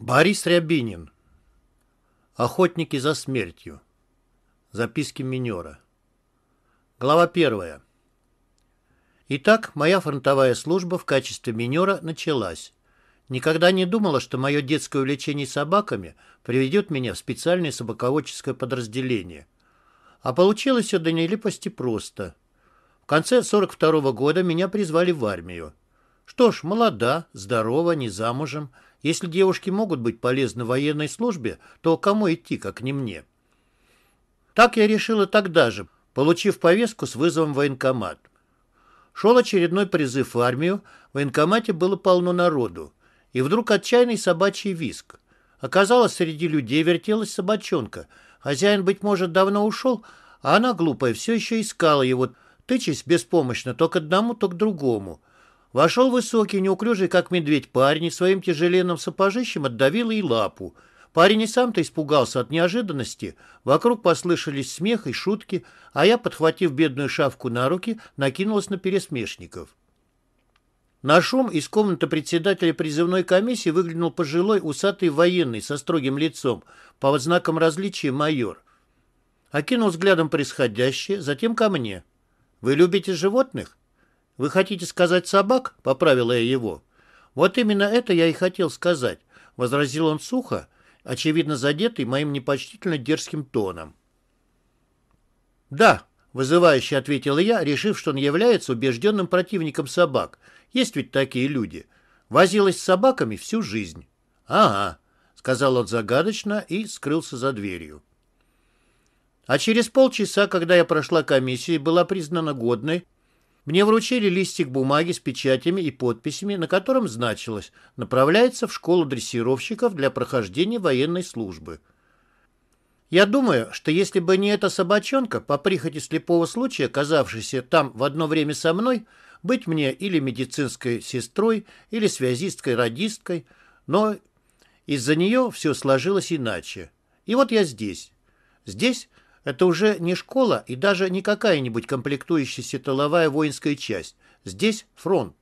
Борис Рябинин. Охотники за смертью. Записки минера. Глава первая. Итак, моя фронтовая служба в качестве минера началась. Никогда не думала, что мое детское увлечение собаками приведет меня в специальное собаководческое подразделение. А получилось все до нелепости просто. В конце 42 -го года меня призвали в армию. Что ж, молода, здорова, не замужем – если девушки могут быть полезны в военной службе, то кому идти, как не мне? Так я решила тогда же, получив повестку с вызовом в военкомат. Шел очередной призыв в армию, в военкомате было полно народу. И вдруг отчаянный собачий виск. Оказалось, среди людей вертелась собачонка. Хозяин, быть может, давно ушел, а она, глупая, все еще искала его, тычась беспомощно то к одному, то к другому – Вошел высокий, неуклюжий, как медведь парень, и своим тяжеленным сапожищем отдавил ей лапу. Парень и сам-то испугался от неожиданности. Вокруг послышались смех и шутки, а я, подхватив бедную шавку на руки, накинулась на пересмешников. На шум из комнаты председателя призывной комиссии выглянул пожилой усатый военный со строгим лицом, по знакам различия майор. Окинул взглядом происходящее, затем ко мне. «Вы любите животных?» «Вы хотите сказать собак?» — поправила я его. «Вот именно это я и хотел сказать», — возразил он сухо, очевидно задетый моим непочтительно дерзким тоном. «Да», — вызывающе ответил я, решив, что он является убежденным противником собак. «Есть ведь такие люди. Возилась с собаками всю жизнь». «Ага», — сказал он загадочно и скрылся за дверью. А через полчаса, когда я прошла комиссию и была признана годной, мне вручили листик бумаги с печатями и подписями, на котором значилось «Направляется в школу дрессировщиков для прохождения военной службы». Я думаю, что если бы не эта собачонка, по прихоти слепого случая, оказавшаяся там в одно время со мной, быть мне или медицинской сестрой, или связисткой-радисткой, но из-за нее все сложилось иначе. И вот я здесь. Здесь это уже не школа и даже не какая-нибудь комплектующаяся тыловая воинская часть. Здесь фронт.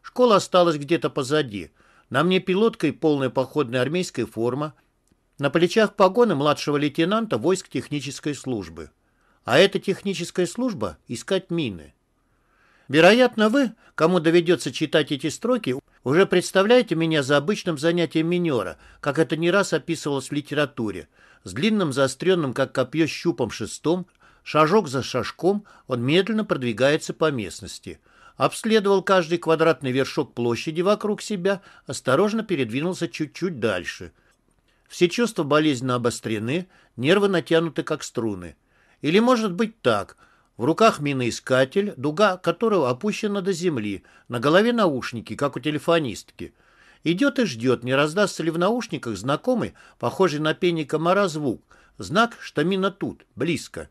Школа осталась где-то позади. На мне пилотка и полная походная армейская форма. На плечах погоны младшего лейтенанта войск технической службы. А эта техническая служба – искать мины. Вероятно, вы, кому доведется читать эти строки, уже представляете меня за обычным занятием минера, как это не раз описывалось в литературе – с длинным заостренным, как копье, щупом шестом, шажок за шажком, он медленно продвигается по местности. Обследовал каждый квадратный вершок площади вокруг себя, осторожно передвинулся чуть-чуть дальше. Все чувства болезненно обострены, нервы натянуты, как струны. Или может быть так. В руках миноискатель, дуга которого опущена до земли, на голове наушники, как у телефонистки – Идет и ждет, не раздастся ли в наушниках знакомый, похожий на пение комара звук, знак, что мина тут, близко.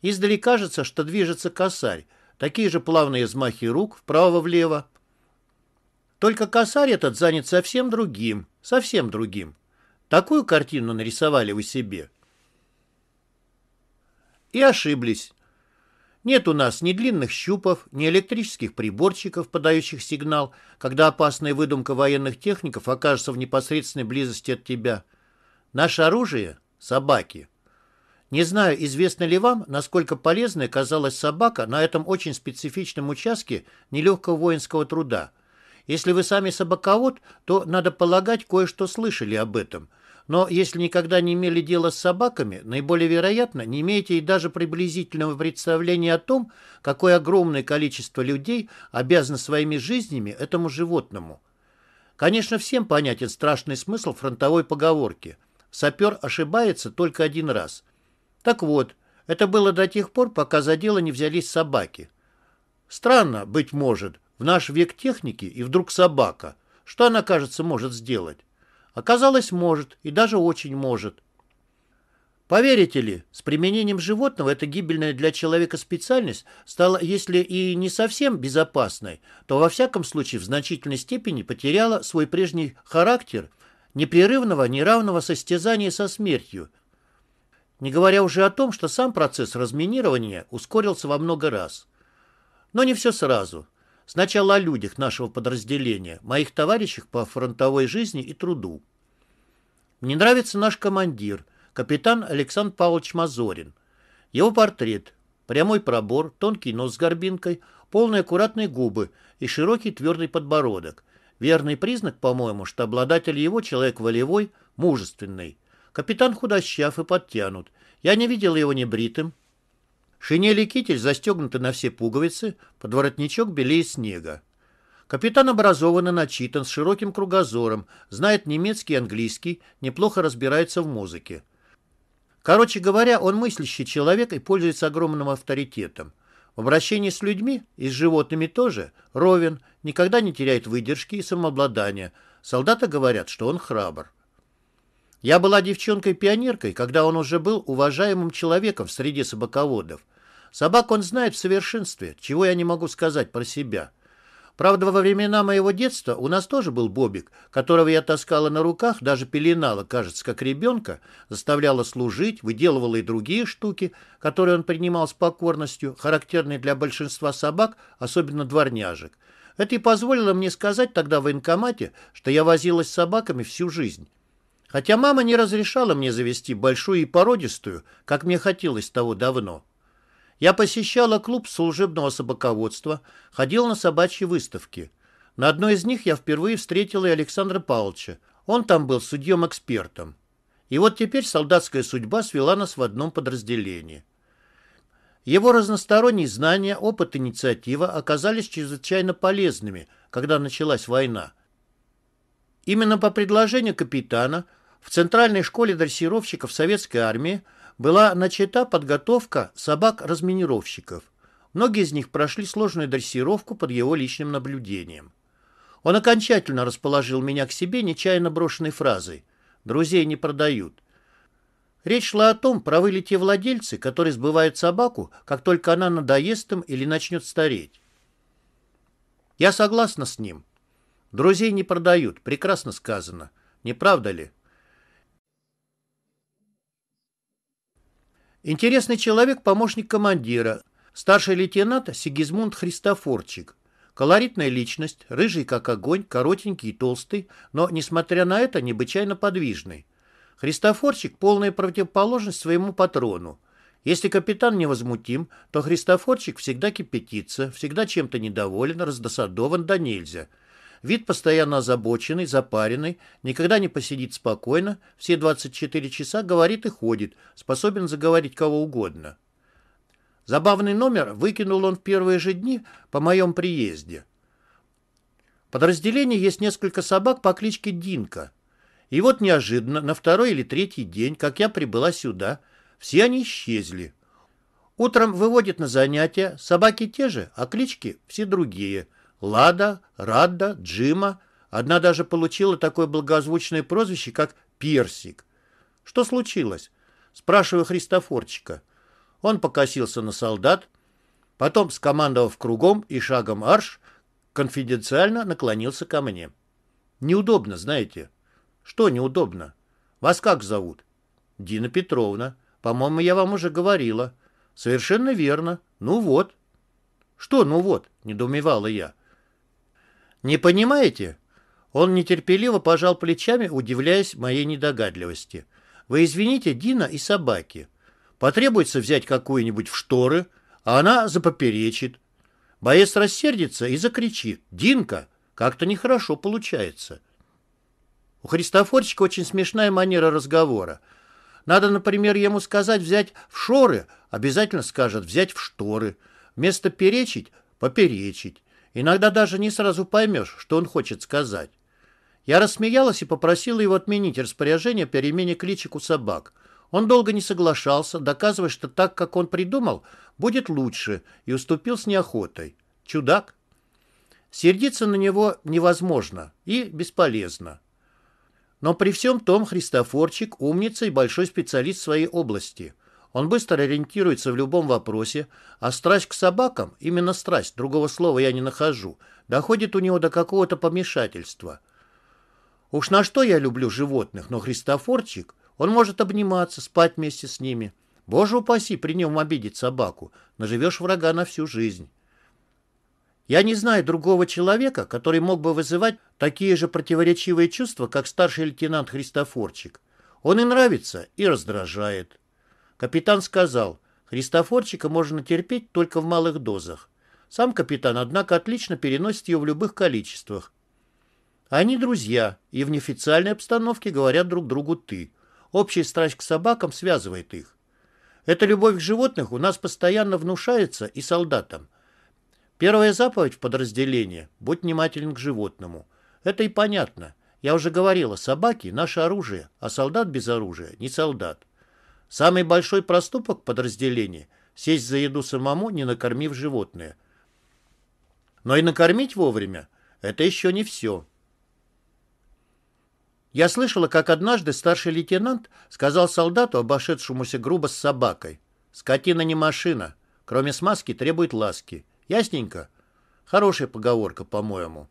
Издали кажется, что движется косарь, такие же плавные взмахи рук вправо-влево. Только косарь этот занят совсем другим, совсем другим. Такую картину нарисовали вы себе. И ошиблись. Нет у нас ни длинных щупов, ни электрических приборчиков, подающих сигнал, когда опасная выдумка военных техников окажется в непосредственной близости от тебя. Наше оружие — собаки. Не знаю, известно ли вам, насколько полезной оказалась собака на этом очень специфичном участке нелегкого воинского труда. Если вы сами собаковод, то, надо полагать, кое-что слышали об этом, но если никогда не имели дела с собаками, наиболее вероятно, не имеете и даже приблизительного представления о том, какое огромное количество людей обязано своими жизнями этому животному. Конечно, всем понятен страшный смысл фронтовой поговорки. Сапер ошибается только один раз. Так вот, это было до тех пор, пока за дело не взялись собаки. Странно, быть может, в наш век техники и вдруг собака. Что она, кажется, может сделать? Оказалось, может, и даже очень может. Поверите ли, с применением животного эта гибельная для человека специальность стала, если и не совсем безопасной, то во всяком случае в значительной степени потеряла свой прежний характер непрерывного неравного состязания со смертью, не говоря уже о том, что сам процесс разминирования ускорился во много раз. Но не все сразу. Сначала о людях нашего подразделения, моих товарищах по фронтовой жизни и труду. Мне нравится наш командир, капитан Александр Павлович Мазорин. Его портрет. Прямой пробор, тонкий нос с горбинкой, полные аккуратные губы и широкий твердый подбородок. Верный признак, по-моему, что обладатель его человек волевой, мужественный. Капитан худощав и подтянут. Я не видел его бритым. Шинель и китель застегнуты на все пуговицы, подворотничок белее снега. Капитан образованно начитан, с широким кругозором, знает немецкий и английский, неплохо разбирается в музыке. Короче говоря, он мыслящий человек и пользуется огромным авторитетом. В обращении с людьми и с животными тоже ровен, никогда не теряет выдержки и самообладания. Солдаты говорят, что он храбр. Я была девчонкой-пионеркой, когда он уже был уважаемым человеком среди собаководов. Собак он знает в совершенстве, чего я не могу сказать про себя. Правда, во времена моего детства у нас тоже был Бобик, которого я таскала на руках, даже пеленала, кажется, как ребенка, заставляла служить, выделывала и другие штуки, которые он принимал с покорностью, характерные для большинства собак, особенно дворняжек. Это и позволило мне сказать тогда в военкомате, что я возилась с собаками всю жизнь. Хотя мама не разрешала мне завести большую и породистую, как мне хотелось того давно. Я посещала клуб служебного собаководства, ходил на собачьи выставки. На одной из них я впервые встретила и Александра Павловича. Он там был судьем-экспертом. И вот теперь солдатская судьба свела нас в одном подразделении. Его разносторонние знания, опыт, инициатива оказались чрезвычайно полезными, когда началась война. Именно по предложению капитана в Центральной школе дрессировщиков Советской армии была начата подготовка собак-разминировщиков. Многие из них прошли сложную дрессировку под его личным наблюдением. Он окончательно расположил меня к себе нечаянно брошенной фразой «Друзей не продают». Речь шла о том, правы ли те владельцы, которые сбывают собаку, как только она надоест им или начнет стареть. Я согласна с ним. Друзей не продают, прекрасно сказано. Не правда ли? Интересный человек – помощник командира, старший лейтенант Сигизмунд Христофорчик. Колоритная личность, рыжий как огонь, коротенький и толстый, но, несмотря на это, необычайно подвижный. Христофорчик – полная противоположность своему патрону. Если капитан невозмутим, то Христофорчик всегда кипятится, всегда чем-то недоволен, раздосадован да нельзя – Вид постоянно озабоченный, запаренный, никогда не посидит спокойно, все 24 часа говорит и ходит, способен заговорить кого угодно. Забавный номер выкинул он в первые же дни по моем приезде. В подразделении есть несколько собак по кличке Динка. И вот неожиданно, на второй или третий день, как я прибыла сюда, все они исчезли. Утром выводит на занятия, собаки те же, а клички все другие – Лада, Радда, Джима. Одна даже получила такое благозвучное прозвище, как Персик. «Что случилось?» – спрашиваю Христофорчика. Он покосился на солдат, потом, скомандовав кругом и шагом арш, конфиденциально наклонился ко мне. «Неудобно, знаете». «Что неудобно? Вас как зовут?» «Дина Петровна. По-моему, я вам уже говорила». «Совершенно верно. Ну вот». «Что «ну вот»?» – недоумевала я. Не понимаете? Он нетерпеливо пожал плечами, удивляясь моей недогадливости. Вы извините Дина и собаки. Потребуется взять какую-нибудь в шторы, а она запоперечит. Боец рассердится и закричит. «Динка, как-то нехорошо получается». У Христофорчика очень смешная манера разговора. Надо, например, ему сказать «взять в шоры», обязательно скажет «взять в шторы». Вместо «перечить» — «поперечить». Иногда даже не сразу поймешь, что он хочет сказать. Я рассмеялась и попросила его отменить распоряжение о перемене кличек у собак. Он долго не соглашался, доказывая, что так, как он придумал, будет лучше, и уступил с неохотой. Чудак. Сердиться на него невозможно и бесполезно. Но при всем том Христофорчик умница и большой специалист своей области – он быстро ориентируется в любом вопросе, а страсть к собакам, именно страсть, другого слова я не нахожу, доходит у него до какого-то помешательства. Уж на что я люблю животных, но Христофорчик, он может обниматься, спать вместе с ними. Боже упаси, при нем обидеть собаку, наживешь врага на всю жизнь. Я не знаю другого человека, который мог бы вызывать такие же противоречивые чувства, как старший лейтенант Христофорчик. Он и нравится, и раздражает. Капитан сказал, «Христофорчика можно терпеть только в малых дозах. Сам капитан, однако, отлично переносит ее в любых количествах. Они друзья, и в неофициальной обстановке говорят друг другу «ты». Общая страсть к собакам связывает их. Эта любовь к животных у нас постоянно внушается и солдатам. Первая заповедь в подразделении – будь внимателен к животному. Это и понятно. Я уже говорила, собаки – наше оружие, а солдат без оружия – не солдат. Самый большой проступок подразделения – сесть за еду самому, не накормив животное. Но и накормить вовремя – это еще не все. Я слышала, как однажды старший лейтенант сказал солдату, обошедшемуся грубо с собакой. «Скотина не машина. Кроме смазки требует ласки. Ясненько?» Хорошая поговорка, по-моему.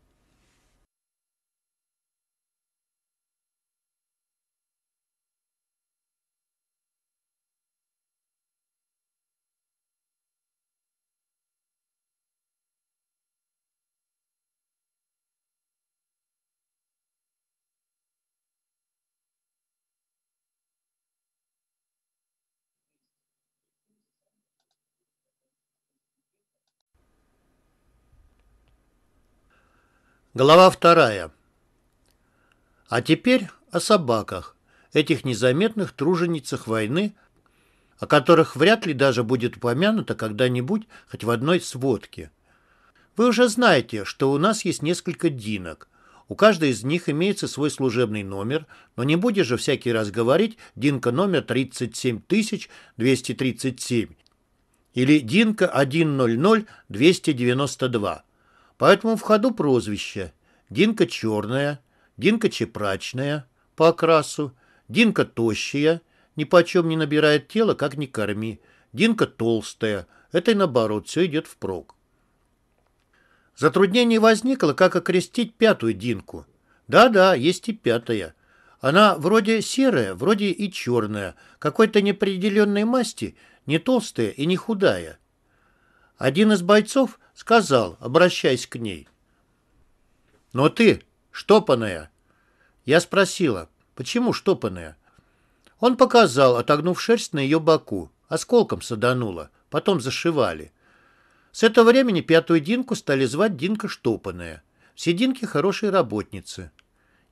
Глава вторая. А теперь о собаках, этих незаметных труженицах войны, о которых вряд ли даже будет упомянуто когда-нибудь хоть в одной сводке. Вы уже знаете, что у нас есть несколько динок. У каждой из них имеется свой служебный номер, но не будешь же всякий раз говорить «Динка номер 37237» или «Динка 100292». Поэтому в ходу прозвище Динка Черная, Динка Чепрачная по окрасу, Динка Тощая, ни почем не набирает тело, как не корми, Динка Толстая, это и наоборот, все идет впрок. Затруднение возникло, как окрестить пятую Динку. Да-да, есть и пятая. Она вроде серая, вроде и черная, какой-то неопределенной масти, не толстая и не худая. Один из бойцов сказал, обращаясь к ней. «Но ты, штопанная!» Я спросила, почему штопанная? Он показал, отогнув шерсть на ее боку. Осколком садануло, потом зашивали. С этого времени пятую Динку стали звать Динка Штопанная. Все Динки хорошие работницы.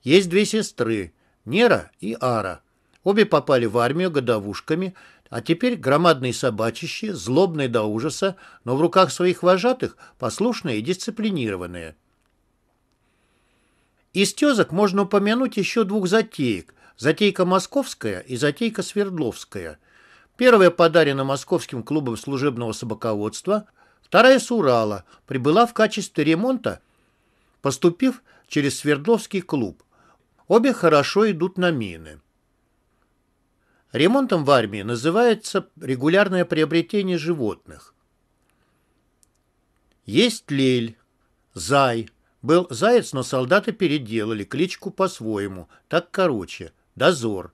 Есть две сестры – Нера и Ара. Обе попали в армию годовушками – а теперь громадные собачищи, злобные до ужаса, но в руках своих вожатых послушные и дисциплинированные. Из тезок можно упомянуть еще двух затеек. Затейка московская и затейка свердловская. Первая подарена московским клубом служебного собаководства, вторая с Урала, прибыла в качестве ремонта, поступив через Свердловский клуб. Обе хорошо идут на мины. Ремонтом в армии называется регулярное приобретение животных. Есть лель, зай. Был заяц, но солдаты переделали кличку по-своему, так короче. Дозор.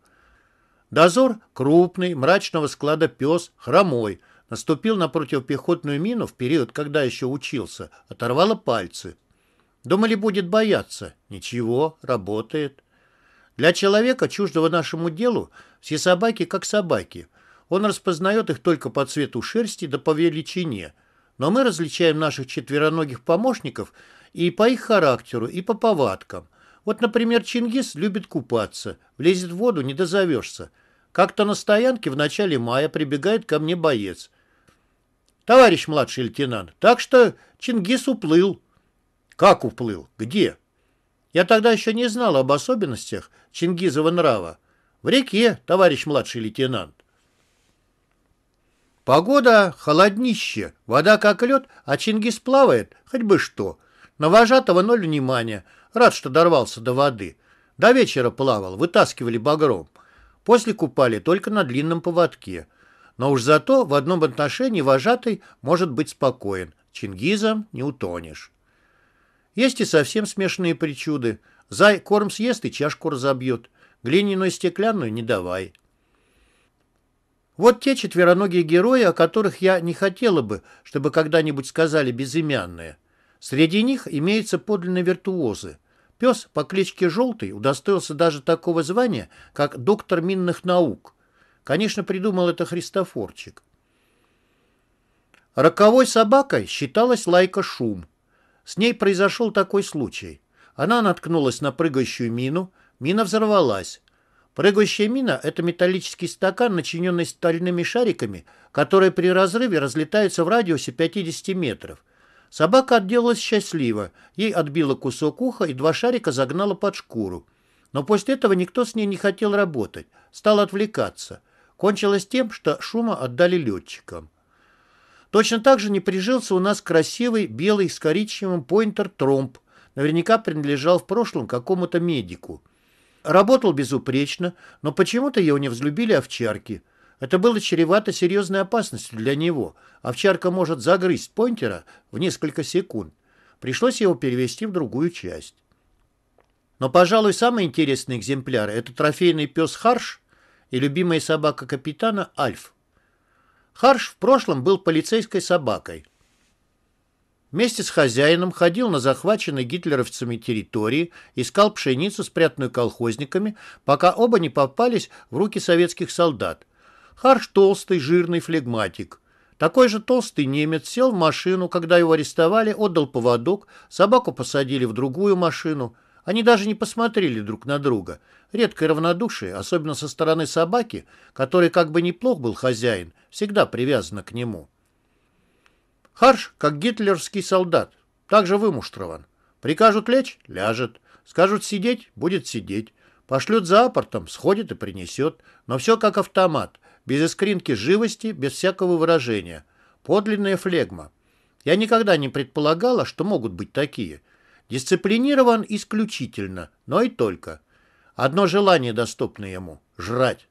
Дозор – крупный, мрачного склада пес, хромой. Наступил на противопехотную мину в период, когда еще учился, оторвало пальцы. Думали, будет бояться. Ничего, работает. Для человека, чуждого нашему делу, все собаки как собаки. Он распознает их только по цвету шерсти да по величине. Но мы различаем наших четвероногих помощников и по их характеру, и по повадкам. Вот, например, Чингис любит купаться, влезет в воду, не дозовешься. Как-то на стоянке в начале мая прибегает ко мне боец. «Товарищ младший лейтенант, так что Чингис уплыл». «Как уплыл? Где?» Я тогда еще не знал об особенностях Чингизова нрава. В реке, товарищ младший лейтенант. Погода холоднище, вода как лед, а Чингиз плавает, хоть бы что. На вожатого ноль внимания, рад, что дорвался до воды. До вечера плавал, вытаскивали багром. После купали только на длинном поводке. Но уж зато в одном отношении вожатый может быть спокоен. Чингизом не утонешь. Есть и совсем смешные причуды. Зай корм съест и чашку разобьет. Глиняную стеклянную не давай. Вот те четвероногие герои, о которых я не хотела бы, чтобы когда-нибудь сказали безымянные. Среди них имеются подлинные виртуозы. Пес по кличке Желтый удостоился даже такого звания, как доктор минных наук. Конечно, придумал это Христофорчик. Роковой собакой считалась Лайка Шум. С ней произошел такой случай. Она наткнулась на прыгающую мину. Мина взорвалась. Прыгающая мина – это металлический стакан, начиненный стальными шариками, которые при разрыве разлетаются в радиусе 50 метров. Собака отделалась счастливо. Ей отбило кусок уха и два шарика загнала под шкуру. Но после этого никто с ней не хотел работать. Стал отвлекаться. Кончилось тем, что шума отдали летчикам. Точно так же не прижился у нас красивый белый с коричневым поинтер-тромб, наверняка принадлежал в прошлом какому-то медику. Работал безупречно, но почему-то его не взлюбили овчарки. Это было чревато серьезной опасностью для него. Овчарка может загрызть Понтера в несколько секунд. Пришлось его перевести в другую часть. Но, пожалуй, самый интересный экземпляр – это трофейный пес Харш и любимая собака капитана Альф. Харш в прошлом был полицейской собакой. Вместе с хозяином ходил на захваченной гитлеровцами территории, искал пшеницу, спрятанную колхозниками, пока оба не попались в руки советских солдат. Харш толстый, жирный флегматик. Такой же толстый немец сел в машину, когда его арестовали, отдал поводок, собаку посадили в другую машину. Они даже не посмотрели друг на друга. Редкое равнодушие, особенно со стороны собаки, который как бы неплох был хозяин, всегда привязана к нему. Харш, как гитлерский солдат, также вымуштрован. Прикажут лечь – ляжет. Скажут сидеть – будет сидеть. Пошлют за апортом – сходит и принесет. Но все как автомат, без искринки живости, без всякого выражения. Подлинная флегма. Я никогда не предполагала, что могут быть такие. Дисциплинирован исключительно, но и только. Одно желание доступно ему – жрать.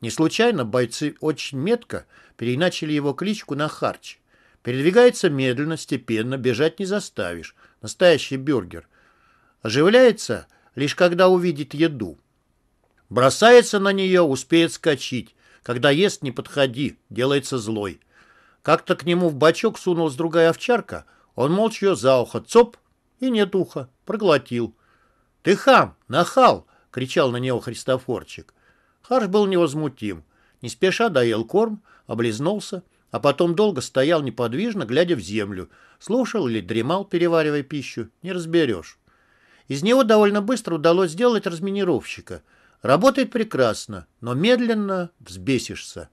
Не случайно бойцы очень метко переначали его кличку на Харч. Передвигается медленно, степенно, бежать не заставишь. Настоящий бюргер. Оживляется, лишь когда увидит еду. Бросается на нее, успеет скачить. Когда ест, не подходи, делается злой. Как-то к нему в бачок сунулась другая овчарка. Он молча ее за ухо цоп, и нет уха, проглотил. «Ты хам, нахал!» — кричал на него Христофорчик. Харш был невозмутим. Не спеша доел корм, облизнулся, а потом долго стоял неподвижно, глядя в землю. Слушал или дремал, переваривая пищу, не разберешь. Из него довольно быстро удалось сделать разминировщика. Работает прекрасно, но медленно взбесишься.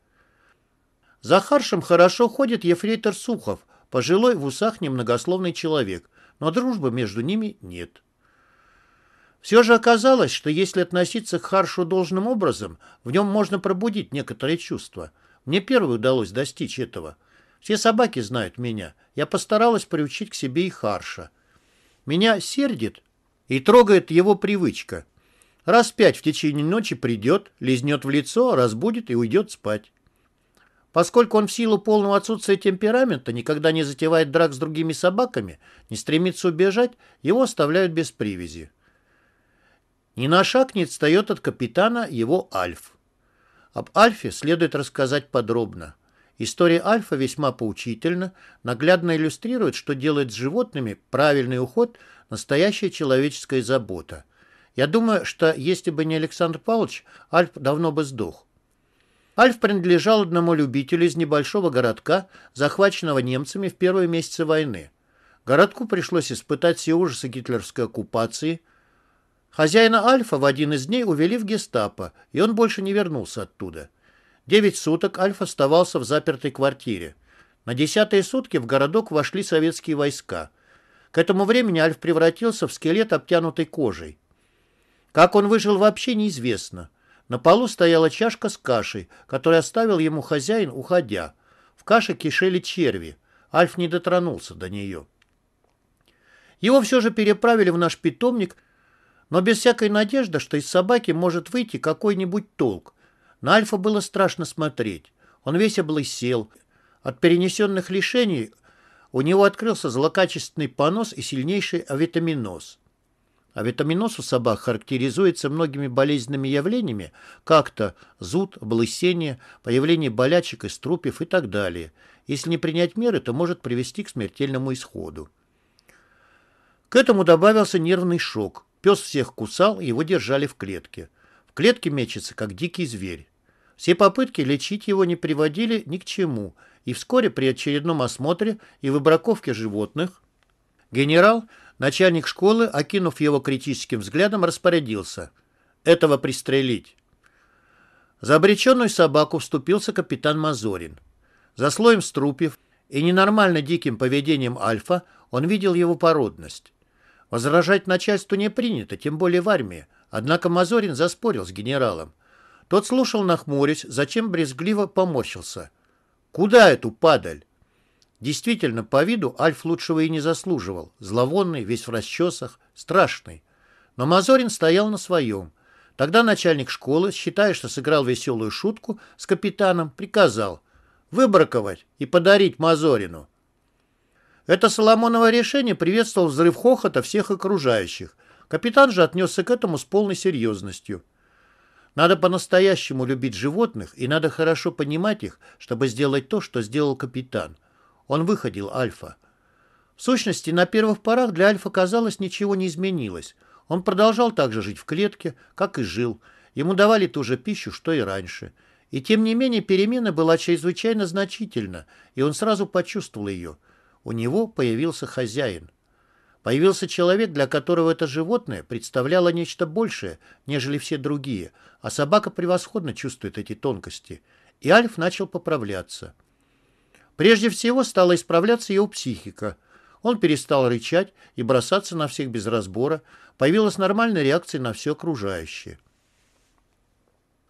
За Харшем хорошо ходит ефрейтор Сухов, пожилой в усах немногословный человек, но дружбы между ними нет. Все же оказалось, что если относиться к Харшу должным образом, в нем можно пробудить некоторые чувства – мне первой удалось достичь этого. Все собаки знают меня. Я постаралась приучить к себе и Харша. Меня сердит и трогает его привычка. Раз пять в течение ночи придет, лизнет в лицо, разбудит и уйдет спать. Поскольку он в силу полного отсутствия темперамента никогда не затевает драк с другими собаками, не стремится убежать, его оставляют без привязи. Ни на шаг не отстает от капитана его Альф. Об Альфе следует рассказать подробно. История Альфа весьма поучительна, наглядно иллюстрирует, что делает с животными правильный уход, настоящая человеческая забота. Я думаю, что если бы не Александр Павлович, Альф давно бы сдох. Альф принадлежал одному любителю из небольшого городка, захваченного немцами в первые месяцы войны. Городку пришлось испытать все ужасы гитлеровской оккупации – Хозяина Альфа в один из дней увели в гестапо, и он больше не вернулся оттуда. Девять суток Альф оставался в запертой квартире. На десятые сутки в городок вошли советские войска. К этому времени Альф превратился в скелет, обтянутый кожей. Как он выжил, вообще неизвестно. На полу стояла чашка с кашей, которую оставил ему хозяин, уходя. В каше кишели черви. Альф не дотронулся до нее. Его все же переправили в наш питомник – но без всякой надежды, что из собаки может выйти какой-нибудь толк. На Альфа было страшно смотреть. Он весь облысел. От перенесенных лишений у него открылся злокачественный понос и сильнейший авитаминоз. Авитаминоз у собак характеризуется многими болезненными явлениями, как-то зуд, облысение, появление болячек и струпьев и так далее. Если не принять меры, то может привести к смертельному исходу. К этому добавился нервный шок. Пес всех кусал, его держали в клетке. В клетке мечется, как дикий зверь. Все попытки лечить его не приводили ни к чему, и вскоре при очередном осмотре и выбраковке животных генерал, начальник школы, окинув его критическим взглядом, распорядился «этого пристрелить». За обреченную собаку вступился капитан Мазорин. За слоем струпьев и ненормально диким поведением Альфа он видел его породность. Возражать начальству не принято, тем более в армии. Однако Мазорин заспорил с генералом. Тот слушал, нахмурясь, зачем брезгливо поморщился. «Куда эту падаль?» Действительно, по виду Альф лучшего и не заслуживал. Зловонный, весь в расчесах, страшный. Но Мазорин стоял на своем. Тогда начальник школы, считая, что сыграл веселую шутку с капитаном, приказал выбраковать и подарить Мазорину. Это Соломоново решение приветствовал взрыв хохота всех окружающих. Капитан же отнесся к этому с полной серьезностью. Надо по-настоящему любить животных и надо хорошо понимать их, чтобы сделать то, что сделал капитан. Он выходил Альфа. В сущности, на первых порах для Альфа, казалось, ничего не изменилось. Он продолжал также жить в клетке, как и жил. Ему давали ту же пищу, что и раньше. И тем не менее перемена была чрезвычайно значительна, и он сразу почувствовал ее – у него появился хозяин. Появился человек, для которого это животное представляло нечто большее, нежели все другие, а собака превосходно чувствует эти тонкости. И Альф начал поправляться. Прежде всего стала исправляться его психика. Он перестал рычать и бросаться на всех без разбора, появилась нормальная реакция на все окружающее.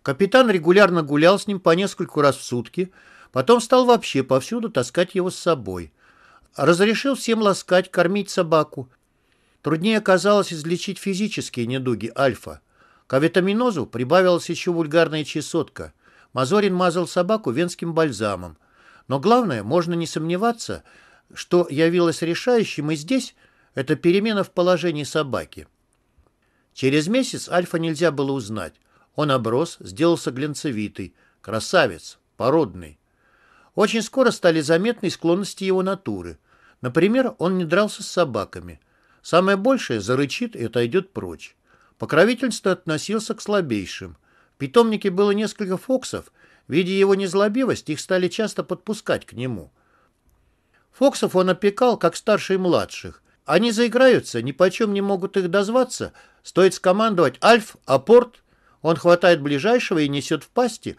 Капитан регулярно гулял с ним по нескольку раз в сутки, потом стал вообще повсюду таскать его с собой разрешил всем ласкать, кормить собаку. Труднее оказалось излечить физические недуги альфа. К авитаминозу прибавилась еще вульгарная чесотка. Мазорин мазал собаку венским бальзамом. Но главное, можно не сомневаться, что явилось решающим и здесь, это перемена в положении собаки. Через месяц Альфа нельзя было узнать. Он оброс, сделался глянцевитый, красавец, породный. Очень скоро стали заметны склонности его натуры. Например, он не дрался с собаками. Самое большее зарычит и отойдет прочь. Покровительство относился к слабейшим. В питомнике было несколько фоксов. Видя его незлобивость, их стали часто подпускать к нему. Фоксов он опекал, как старший младших. Они заиграются, ни почем не могут их дозваться. Стоит скомандовать «Альф! Апорт!» Он хватает ближайшего и несет в пасти,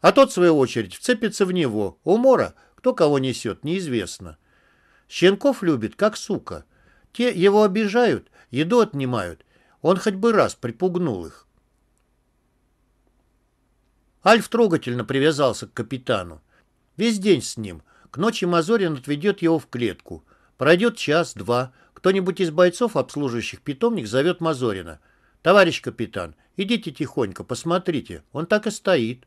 а тот, в свою очередь, вцепится в него. Умора, кто кого несет, неизвестно. Щенков любит, как сука. Те его обижают, еду отнимают. Он хоть бы раз припугнул их. Альф трогательно привязался к капитану. Весь день с ним. К ночи Мазорин отведет его в клетку. Пройдет час-два. Кто-нибудь из бойцов, обслуживающих питомник, зовет Мазорина. «Товарищ капитан, идите тихонько, посмотрите. Он так и стоит».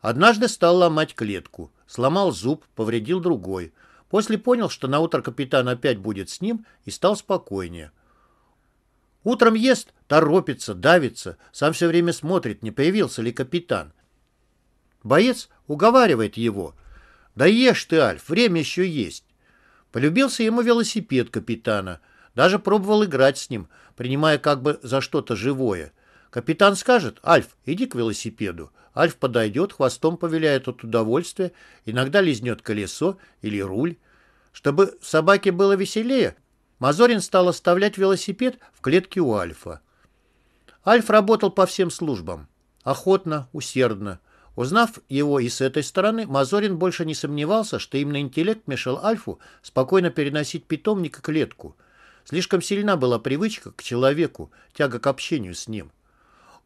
Однажды стал ломать клетку. Сломал зуб, повредил другой – После понял, что на утро капитан опять будет с ним и стал спокойнее. Утром ест, торопится, давится, сам все время смотрит, не появился ли капитан. Боец уговаривает его. «Да ешь ты, Альф, время еще есть». Полюбился ему велосипед капитана. Даже пробовал играть с ним, принимая как бы за что-то живое. Капитан скажет, «Альф, иди к велосипеду». Альф подойдет, хвостом повеляет от удовольствия, иногда лизнет колесо или руль. Чтобы собаке было веселее, Мазорин стал оставлять велосипед в клетке у Альфа. Альф работал по всем службам. Охотно, усердно. Узнав его и с этой стороны, Мазорин больше не сомневался, что именно интеллект мешал Альфу спокойно переносить питомника клетку. Слишком сильна была привычка к человеку, тяга к общению с ним.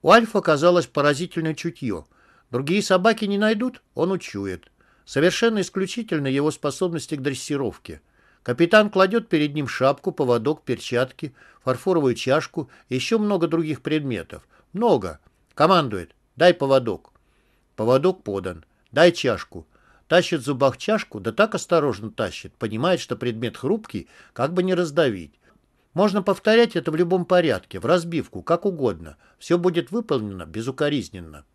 У Альфа казалось поразительное чутье – Другие собаки не найдут, он учует. Совершенно исключительно его способности к дрессировке. Капитан кладет перед ним шапку, поводок, перчатки, фарфоровую чашку и еще много других предметов. Много. Командует. Дай поводок. Поводок подан. Дай чашку. Тащит в зубах чашку, да так осторожно тащит, понимает, что предмет хрупкий, как бы не раздавить. Можно повторять это в любом порядке, в разбивку, как угодно. Все будет выполнено безукоризненно.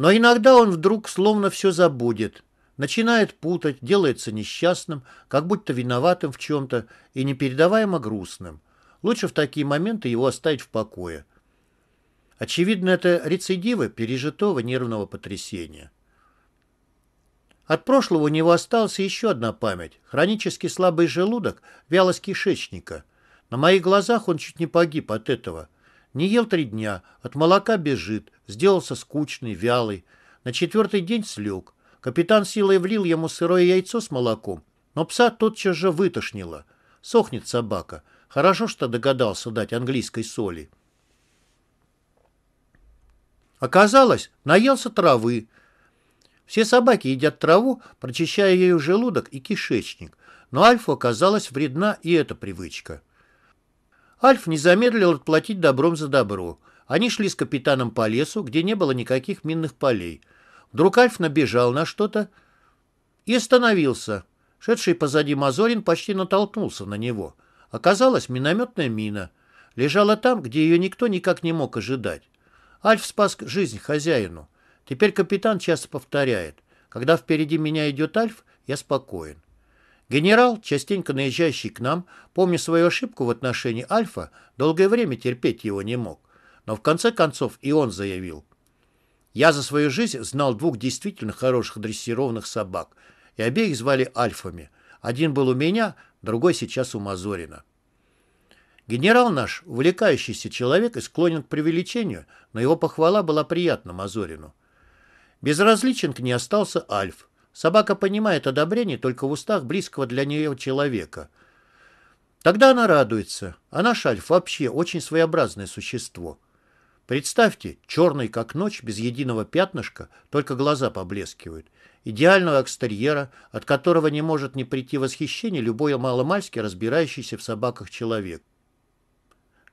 Но иногда он вдруг словно все забудет, начинает путать, делается несчастным, как будто виноватым в чем-то и непередаваемо грустным. Лучше в такие моменты его оставить в покое. Очевидно, это рецидивы пережитого нервного потрясения. От прошлого у него осталась еще одна память – хронически слабый желудок, вялость кишечника. На моих глазах он чуть не погиб от этого – не ел три дня, от молока бежит, сделался скучный, вялый. На четвертый день слег. Капитан силой влил ему сырое яйцо с молоком, но пса тотчас же вытошнило. Сохнет собака. Хорошо, что догадался дать английской соли. Оказалось, наелся травы. Все собаки едят траву, прочищая ею желудок и кишечник, но Альфу оказалась вредна и эта привычка. Альф не замедлил отплатить добром за добро. Они шли с капитаном по лесу, где не было никаких минных полей. Вдруг Альф набежал на что-то и остановился. Шедший позади Мазорин почти натолкнулся на него. Оказалась минометная мина. Лежала там, где ее никто никак не мог ожидать. Альф спас жизнь хозяину. Теперь капитан часто повторяет. Когда впереди меня идет Альф, я спокоен. Генерал, частенько наезжающий к нам, помня свою ошибку в отношении Альфа, долгое время терпеть его не мог. Но в конце концов и он заявил. «Я за свою жизнь знал двух действительно хороших дрессированных собак, и обеих звали Альфами. Один был у меня, другой сейчас у Мазорина». Генерал наш, увлекающийся человек и склонен к преувеличению, но его похвала была приятна Мазорину. Безразличен к ней остался Альф. Собака понимает одобрение только в устах близкого для нее человека. Тогда она радуется, а наш Альф вообще очень своеобразное существо. Представьте, черный как ночь, без единого пятнышка, только глаза поблескивают. Идеального экстерьера, от которого не может не прийти восхищение любой маломальски разбирающийся в собаках человек.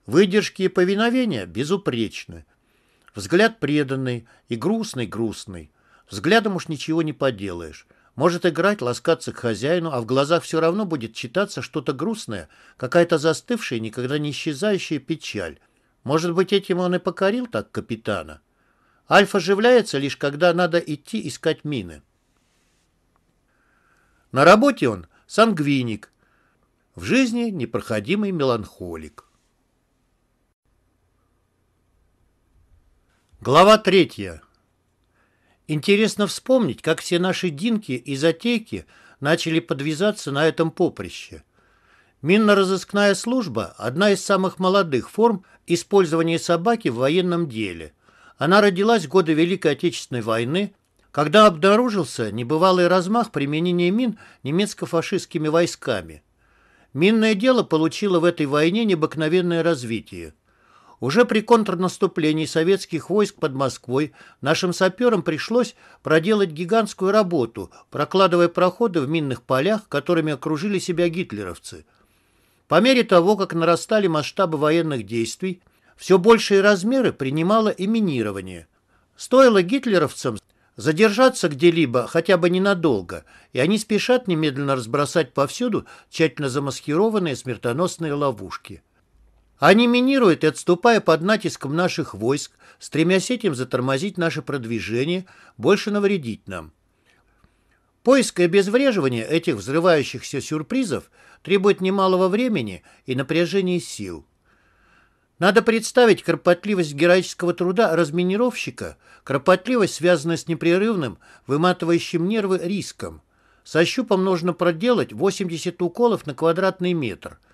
Выдержки и повиновения безупречны. Взгляд преданный и грустный-грустный, Взглядом уж ничего не поделаешь. Может играть, ласкаться к хозяину, а в глазах все равно будет читаться что-то грустное, какая-то застывшая, никогда не исчезающая печаль. Может быть, этим он и покорил так капитана. Альф оживляется лишь, когда надо идти искать мины. На работе он сангвиник, в жизни непроходимый меланхолик. Глава третья. Интересно вспомнить, как все наши динки и затейки начали подвязаться на этом поприще. Минно-розыскная служба – одна из самых молодых форм использования собаки в военном деле. Она родилась в годы Великой Отечественной войны, когда обнаружился небывалый размах применения мин немецко-фашистскими войсками. Минное дело получило в этой войне необыкновенное развитие. Уже при контрнаступлении советских войск под Москвой нашим саперам пришлось проделать гигантскую работу, прокладывая проходы в минных полях, которыми окружили себя гитлеровцы. По мере того, как нарастали масштабы военных действий, все большие размеры принимало и минирование. Стоило гитлеровцам задержаться где-либо хотя бы ненадолго, и они спешат немедленно разбросать повсюду тщательно замаскированные смертоносные ловушки. Они минируют и отступая под натиском наших войск, стремясь этим затормозить наше продвижение, больше навредить нам. Поиск и обезвреживание этих взрывающихся сюрпризов требует немалого времени и напряжения сил. Надо представить кропотливость героического труда разминировщика, кропотливость, связанная с непрерывным, выматывающим нервы риском. Со щупом нужно проделать 80 уколов на квадратный метр –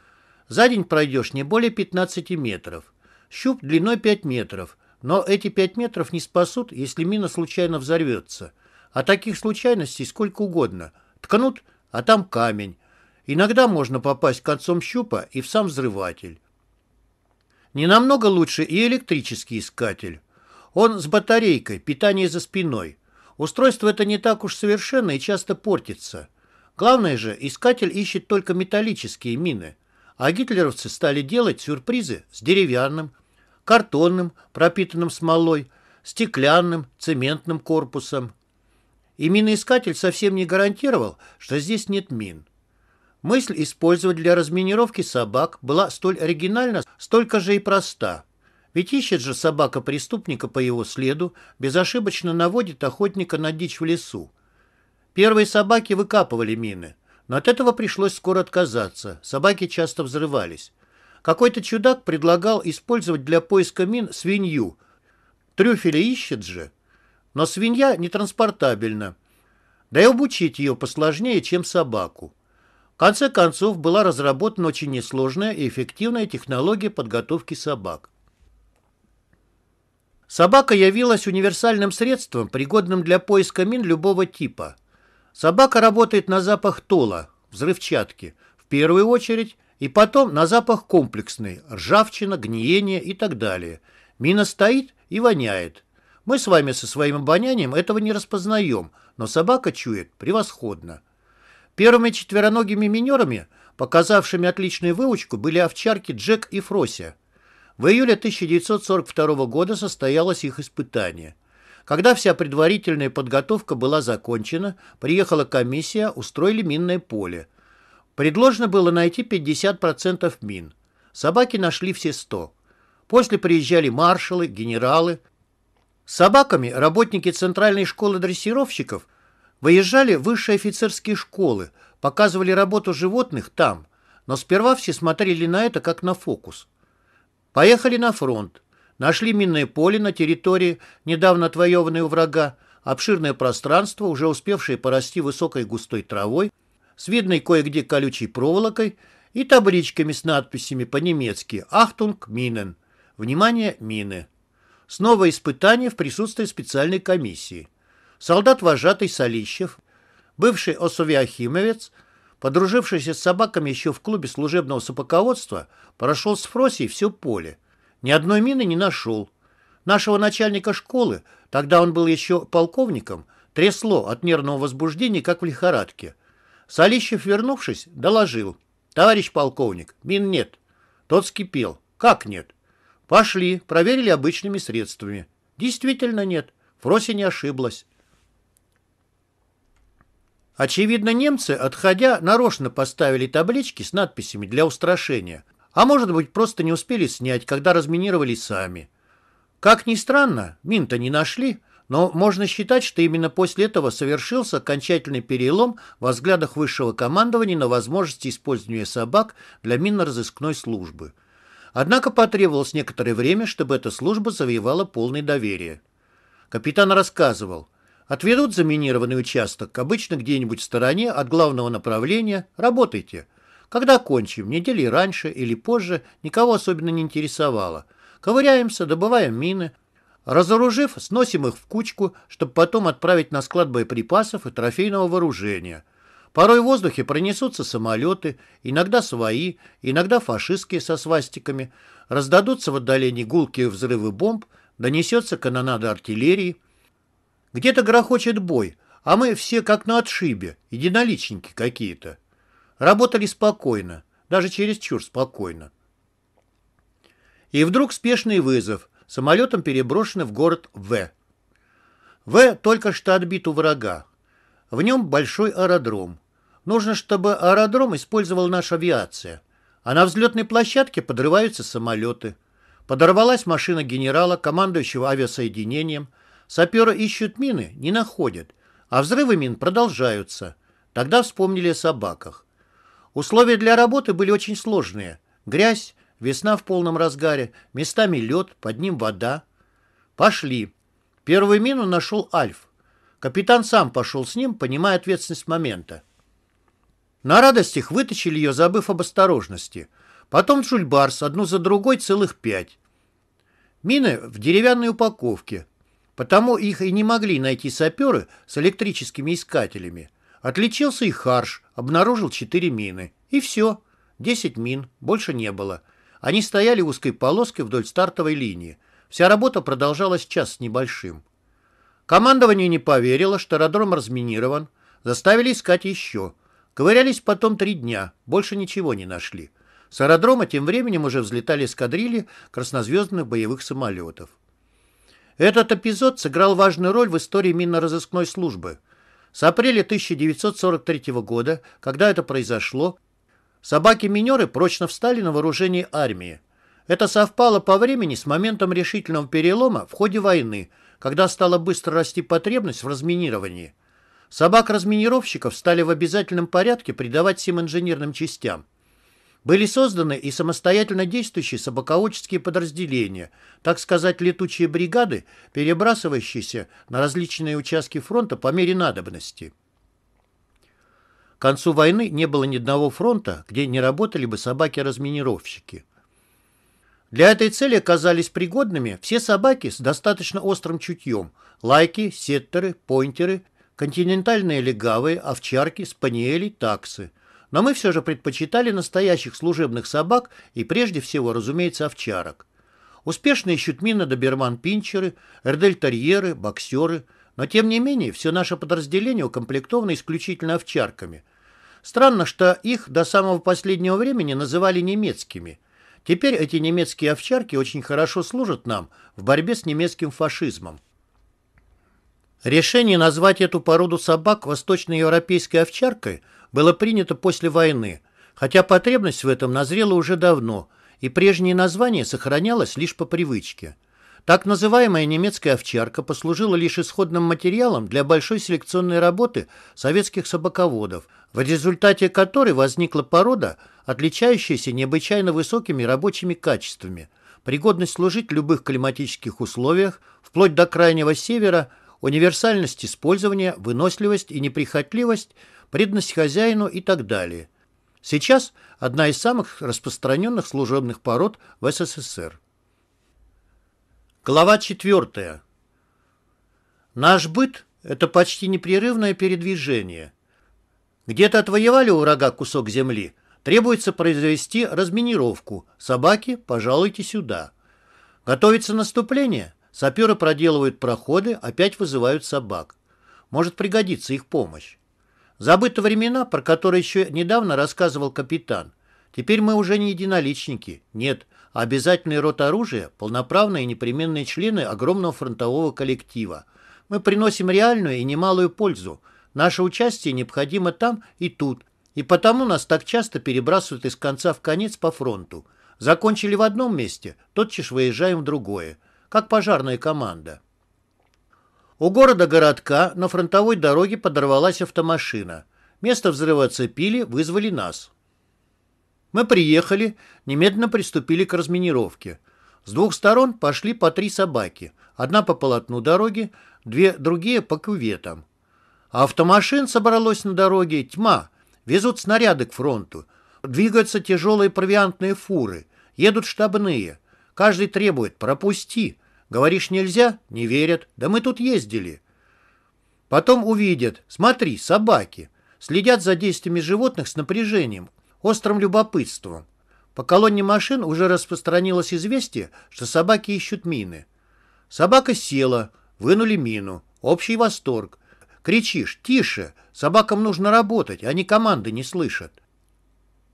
за день пройдешь не более 15 метров. Щуп длиной 5 метров, но эти 5 метров не спасут, если мина случайно взорвется. А таких случайностей сколько угодно. Ткнут, а там камень. Иногда можно попасть концом щупа и в сам взрыватель. Не намного лучше и электрический искатель. Он с батарейкой, питание за спиной. Устройство это не так уж совершенно и часто портится. Главное же, искатель ищет только металлические мины а гитлеровцы стали делать сюрпризы с деревянным, картонным, пропитанным смолой, стеклянным, цементным корпусом. И миноискатель совсем не гарантировал, что здесь нет мин. Мысль использовать для разминировки собак была столь оригинальна, столько же и проста. Ведь ищет же собака преступника по его следу, безошибочно наводит охотника на дичь в лесу. Первые собаки выкапывали мины – но от этого пришлось скоро отказаться, собаки часто взрывались. Какой-то чудак предлагал использовать для поиска мин свинью. Трюфели ищет же. Но свинья нетранспортабельна. Да и обучить ее посложнее, чем собаку. В конце концов, была разработана очень несложная и эффективная технология подготовки собак. Собака явилась универсальным средством, пригодным для поиска мин любого типа – Собака работает на запах тола, взрывчатки, в первую очередь, и потом на запах комплексный, ржавчина, гниение и так далее. Мина стоит и воняет. Мы с вами со своим обонянием этого не распознаем, но собака чует превосходно. Первыми четвероногими минерами, показавшими отличную выучку, были овчарки Джек и Фрося. В июле 1942 года состоялось их испытание – когда вся предварительная подготовка была закончена, приехала комиссия, устроили минное поле. Предложено было найти 50% мин. Собаки нашли все 100. После приезжали маршалы, генералы. С собаками работники Центральной школы дрессировщиков выезжали в высшие офицерские школы, показывали работу животных там, но сперва все смотрели на это как на фокус. Поехали на фронт. Нашли минное поле на территории, недавно отвоеванной у врага, обширное пространство, уже успевшее порасти высокой густой травой, с видной кое-где колючей проволокой и табличками с надписями по-немецки «Ахтунг Минен» – «Внимание, мины». Снова испытание в присутствии специальной комиссии. Солдат-вожатый Солищев, бывший осовиахимовец, подружившийся с собаками еще в клубе служебного сапоководства, прошел с Фросей все поле – ни одной мины не нашел. Нашего начальника школы, тогда он был еще полковником, трясло от нервного возбуждения, как в лихорадке. Солищев, вернувшись, доложил. «Товарищ полковник, мин нет». Тот скипел. «Как нет?» «Пошли, проверили обычными средствами». «Действительно нет. Фрося не ошиблась». Очевидно, немцы, отходя, нарочно поставили таблички с надписями для устрашения. А может быть, просто не успели снять, когда разминировали сами. Как ни странно, мин-то не нашли, но можно считать, что именно после этого совершился окончательный перелом в взглядах высшего командования на возможности использования собак для минно-розыскной службы. Однако потребовалось некоторое время, чтобы эта служба завоевала полное доверие. Капитан рассказывал, отведут заминированный участок, обычно где-нибудь в стороне от главного направления, работайте – когда кончим, недели раньше или позже, никого особенно не интересовало. Ковыряемся, добываем мины. Разоружив, сносим их в кучку, чтобы потом отправить на склад боеприпасов и трофейного вооружения. Порой в воздухе пронесутся самолеты, иногда свои, иногда фашистские со свастиками. Раздадутся в отдалении гулкие взрывы бомб, донесется канонада артиллерии. Где-то грохочет бой, а мы все как на отшибе, единоличники какие-то. Работали спокойно, даже чересчур спокойно. И вдруг спешный вызов. Самолетом переброшены в город В. В только что отбит у врага. В нем большой аэродром. Нужно, чтобы аэродром использовала наша авиация. А на взлетной площадке подрываются самолеты. Подорвалась машина генерала, командующего авиасоединением. Саперы ищут мины, не находят. А взрывы мин продолжаются. Тогда вспомнили о собаках. Условия для работы были очень сложные. Грязь, весна в полном разгаре, местами лед, под ним вода. Пошли. Первую мину нашел Альф. Капитан сам пошел с ним, понимая ответственность момента. На радостях вытащили ее, забыв об осторожности. Потом Джульбарс, одну за другой, целых пять. Мины в деревянной упаковке, потому их и не могли найти саперы с электрическими искателями. Отличился и Харш, обнаружил четыре мины. И все. десять мин, больше не было. Они стояли узкой полоской вдоль стартовой линии. Вся работа продолжалась час с небольшим. Командование не поверило, что аэродром разминирован. Заставили искать еще. Ковырялись потом три дня, больше ничего не нашли. С аэродрома тем временем уже взлетали эскадрильи краснозвездных боевых самолетов. Этот эпизод сыграл важную роль в истории минно-розыскной службы – с апреля 1943 года, когда это произошло, собаки-минеры прочно встали на вооружение армии. Это совпало по времени с моментом решительного перелома в ходе войны, когда стала быстро расти потребность в разминировании. Собак-разминировщиков стали в обязательном порядке придавать всем инженерным частям. Были созданы и самостоятельно действующие собаководческие подразделения, так сказать, летучие бригады, перебрасывающиеся на различные участки фронта по мере надобности. К концу войны не было ни одного фронта, где не работали бы собаки-разминировщики. Для этой цели оказались пригодными все собаки с достаточно острым чутьем – лайки, сеттеры, пойнтеры, континентальные легавые, овчарки, спаниели, таксы – но мы все же предпочитали настоящих служебных собак и прежде всего, разумеется, овчарок. Успешные щутмина доберман-пинчеры, эрдельтерьеры, боксеры, но тем не менее все наше подразделение укомплектовано исключительно овчарками. Странно, что их до самого последнего времени называли немецкими. Теперь эти немецкие овчарки очень хорошо служат нам в борьбе с немецким фашизмом. Решение назвать эту породу собак восточноевропейской овчаркой было принято после войны, хотя потребность в этом назрела уже давно, и прежнее название сохранялось лишь по привычке. Так называемая немецкая овчарка послужила лишь исходным материалом для большой селекционной работы советских собаководов, в результате которой возникла порода, отличающаяся необычайно высокими рабочими качествами. Пригодность служить в любых климатических условиях, вплоть до крайнего севера, универсальность использования, выносливость и неприхотливость – преданность хозяину и так далее. Сейчас одна из самых распространенных служебных пород в СССР. Глава 4. Наш быт – это почти непрерывное передвижение. Где-то отвоевали у врага кусок земли, требуется произвести разминировку. Собаки, пожалуйте сюда. Готовится наступление? Саперы проделывают проходы, опять вызывают собак. Может пригодиться их помощь. Забыты времена, про которые еще недавно рассказывал капитан. Теперь мы уже не единоличники. Нет, а обязательный рот оружия – полноправные и непременные члены огромного фронтового коллектива. Мы приносим реальную и немалую пользу. Наше участие необходимо там и тут. И потому нас так часто перебрасывают из конца в конец по фронту. Закончили в одном месте, тотчас выезжаем в другое. Как пожарная команда. У города-городка на фронтовой дороге подорвалась автомашина. Место взрыва цепили вызвали нас. Мы приехали, немедленно приступили к разминировке. С двух сторон пошли по три собаки. Одна по полотну дороги, две другие по кюветам. А автомашин собралось на дороге тьма. Везут снаряды к фронту. Двигаются тяжелые провиантные фуры. Едут штабные. Каждый требует «пропусти», Говоришь, нельзя? Не верят. Да мы тут ездили. Потом увидят. Смотри, собаки. Следят за действиями животных с напряжением, острым любопытством. По колонне машин уже распространилось известие, что собаки ищут мины. Собака села, вынули мину. Общий восторг. Кричишь «Тише! Собакам нужно работать, они команды не слышат».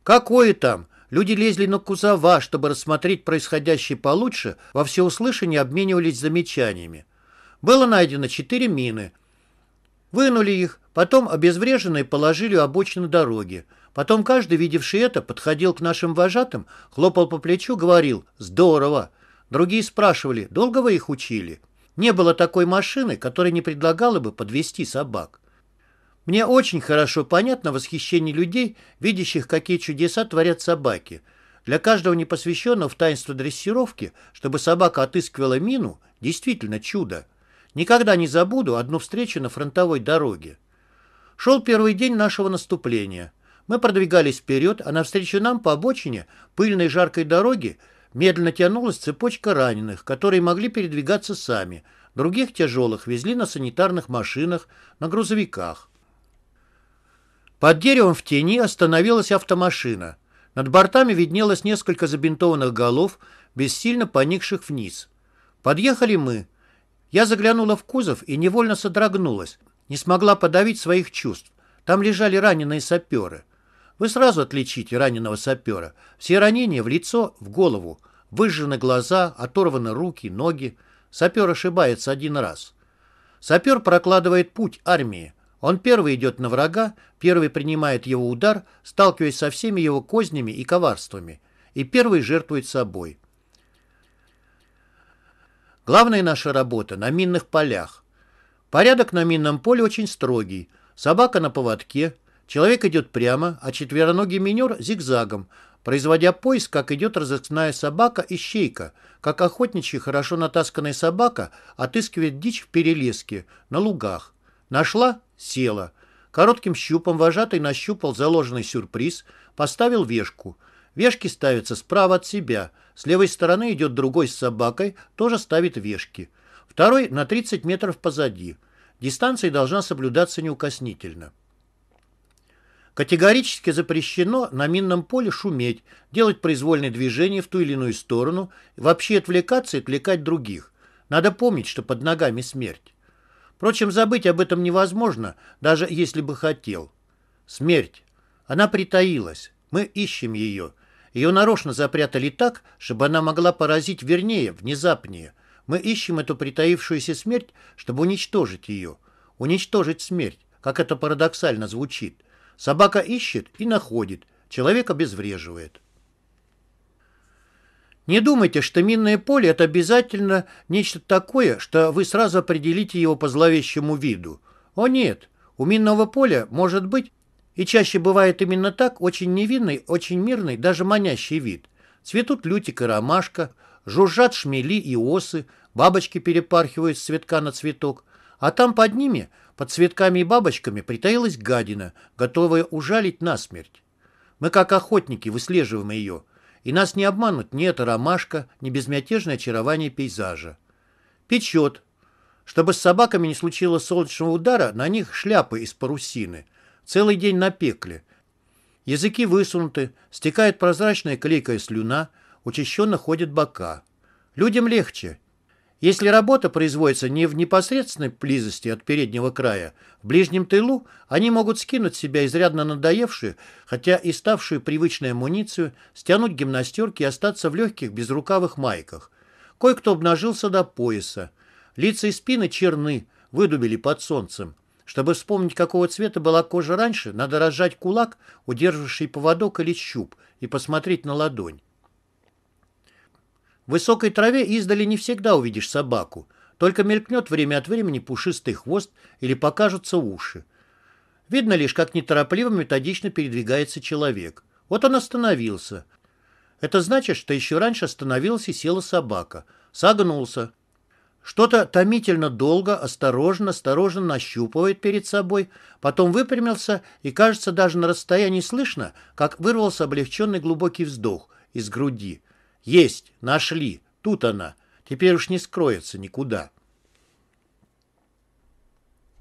«Какое там? Люди лезли на кузова, чтобы рассмотреть происходящее получше, во всеуслышание обменивались замечаниями. Было найдено четыре мины. Вынули их, потом обезвреженные положили у обочины дороги. Потом каждый, видевший это, подходил к нашим вожатым, хлопал по плечу, говорил «Здорово!». Другие спрашивали «Долго вы их учили?». Не было такой машины, которая не предлагала бы подвести собак. Мне очень хорошо понятно восхищение людей, видящих, какие чудеса творят собаки. Для каждого непосвященного в таинство дрессировки, чтобы собака отыскивала мину, действительно чудо. Никогда не забуду одну встречу на фронтовой дороге. Шел первый день нашего наступления. Мы продвигались вперед, а навстречу нам по обочине пыльной жаркой дороги медленно тянулась цепочка раненых, которые могли передвигаться сами. Других тяжелых везли на санитарных машинах, на грузовиках. Под деревом в тени остановилась автомашина. Над бортами виднелось несколько забинтованных голов, бессильно поникших вниз. Подъехали мы. Я заглянула в кузов и невольно содрогнулась. Не смогла подавить своих чувств. Там лежали раненые саперы. Вы сразу отличите раненого сапера. Все ранения в лицо, в голову. Выжжены глаза, оторваны руки, ноги. Сапер ошибается один раз. Сапер прокладывает путь армии. Он первый идет на врага, первый принимает его удар, сталкиваясь со всеми его кознями и коварствами, и первый жертвует собой. Главная наша работа на минных полях. Порядок на минном поле очень строгий. Собака на поводке, человек идет прямо, а четвероногий минер зигзагом, производя поиск, как идет разыскная собака и щейка, как охотничья хорошо натасканная собака отыскивает дичь в перелеске, на лугах. Нашла — села. Коротким щупом вожатый нащупал заложенный сюрприз, поставил вешку. Вешки ставятся справа от себя. С левой стороны идет другой с собакой, тоже ставит вешки. Второй на 30 метров позади. Дистанция должна соблюдаться неукоснительно. Категорически запрещено на минном поле шуметь, делать произвольные движения в ту или иную сторону, вообще отвлекаться и отвлекать других. Надо помнить, что под ногами смерть. Впрочем, забыть об этом невозможно, даже если бы хотел. Смерть. Она притаилась. Мы ищем ее. Ее нарочно запрятали так, чтобы она могла поразить вернее, внезапнее. Мы ищем эту притаившуюся смерть, чтобы уничтожить ее. Уничтожить смерть, как это парадоксально звучит. Собака ищет и находит, человек обезвреживает. Не думайте, что минное поле – это обязательно нечто такое, что вы сразу определите его по зловещему виду. О нет, у минного поля может быть, и чаще бывает именно так, очень невинный, очень мирный, даже манящий вид. Цветут лютик и ромашка, жужжат шмели и осы, бабочки перепархивают с цветка на цветок, а там под ними, под цветками и бабочками, притаилась гадина, готовая ужалить насмерть. Мы, как охотники, выслеживаем ее – и нас не обманут ни эта ромашка, ни безмятежное очарование пейзажа. Печет. Чтобы с собаками не случилось солнечного удара, на них шляпы из парусины. Целый день напекли, Языки высунуты, стекает прозрачная клейкая слюна, учащенно ходят бока. Людям легче, если работа производится не в непосредственной близости от переднего края, в ближнем тылу они могут скинуть с себя изрядно надоевшую, хотя и ставшую привычной амуницию, стянуть гимнастерки и остаться в легких безрукавых майках. Кое-кто обнажился до пояса. Лица и спины черны, выдубили под солнцем. Чтобы вспомнить, какого цвета была кожа раньше, надо разжать кулак, удерживавший поводок или щуп, и посмотреть на ладонь. В высокой траве издали не всегда увидишь собаку, только мелькнет время от времени пушистый хвост или покажутся уши. Видно лишь, как неторопливо методично передвигается человек. Вот он остановился. Это значит, что еще раньше остановился и села собака. Согнулся. Что-то томительно долго, осторожно, осторожно нащупывает перед собой, потом выпрямился, и, кажется, даже на расстоянии слышно, как вырвался облегченный глубокий вздох из груди. «Есть, нашли. Тут она. Теперь уж не скроется никуда».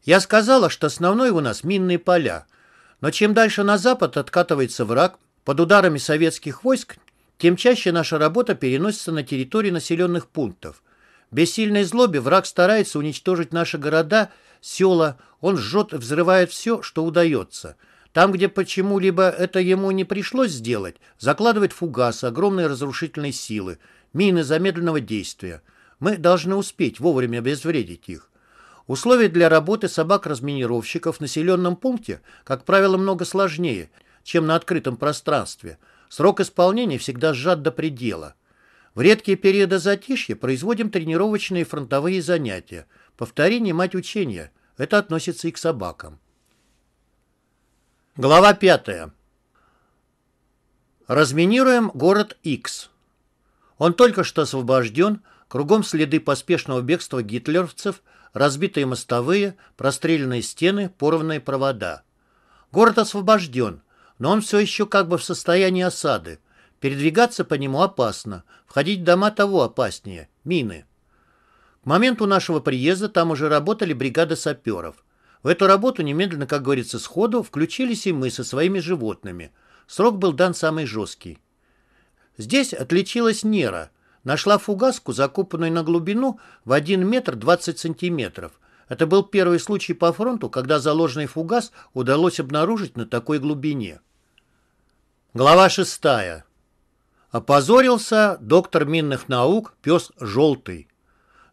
Я сказала, что основной у нас минные поля. Но чем дальше на запад откатывается враг, под ударами советских войск, тем чаще наша работа переносится на территории населенных пунктов. В бессильной злобе враг старается уничтожить наши города, села, он сжет, взрывает все, что удается – там, где почему-либо это ему не пришлось сделать, закладывать фугасы огромной разрушительной силы, мины замедленного действия. Мы должны успеть вовремя обезвредить их. Условия для работы собак-разминировщиков в населенном пункте, как правило, много сложнее, чем на открытом пространстве. Срок исполнения всегда сжат до предела. В редкие периоды затишья производим тренировочные фронтовые занятия. Повторение – мать учения. Это относится и к собакам. Глава 5. Разминируем город X. Он только что освобожден, кругом следы поспешного бегства гитлеровцев, разбитые мостовые, простреленные стены, порванные провода. Город освобожден, но он все еще как бы в состоянии осады. Передвигаться по нему опасно, входить в дома того опаснее – мины. К моменту нашего приезда там уже работали бригады саперов – в эту работу немедленно, как говорится, сходу включились и мы со своими животными. Срок был дан самый жесткий. Здесь отличилась Нера. Нашла фугаску, закопанную на глубину в 1 метр 20 сантиметров. Это был первый случай по фронту, когда заложенный фугас удалось обнаружить на такой глубине. Глава шестая. Опозорился доктор минных наук, пес желтый.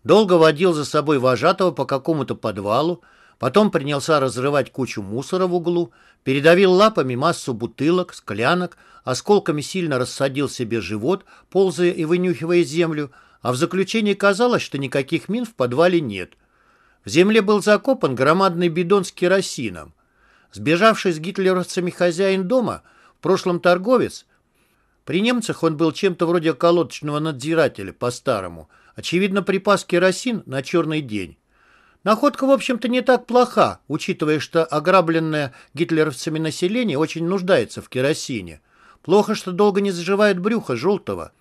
Долго водил за собой вожатого по какому-то подвалу, Потом принялся разрывать кучу мусора в углу, передавил лапами массу бутылок, склянок, осколками сильно рассадил себе живот, ползая и вынюхивая землю, а в заключении казалось, что никаких мин в подвале нет. В земле был закопан громадный бидон с керосином. Сбежавший с гитлеровцами хозяин дома, в прошлом торговец, при немцах он был чем-то вроде колодочного надзирателя по-старому, очевидно, припас керосин на черный день. Находка, в общем-то, не так плоха, учитывая, что ограбленное гитлеровцами население очень нуждается в керосине. Плохо, что долго не заживает брюхо желтого.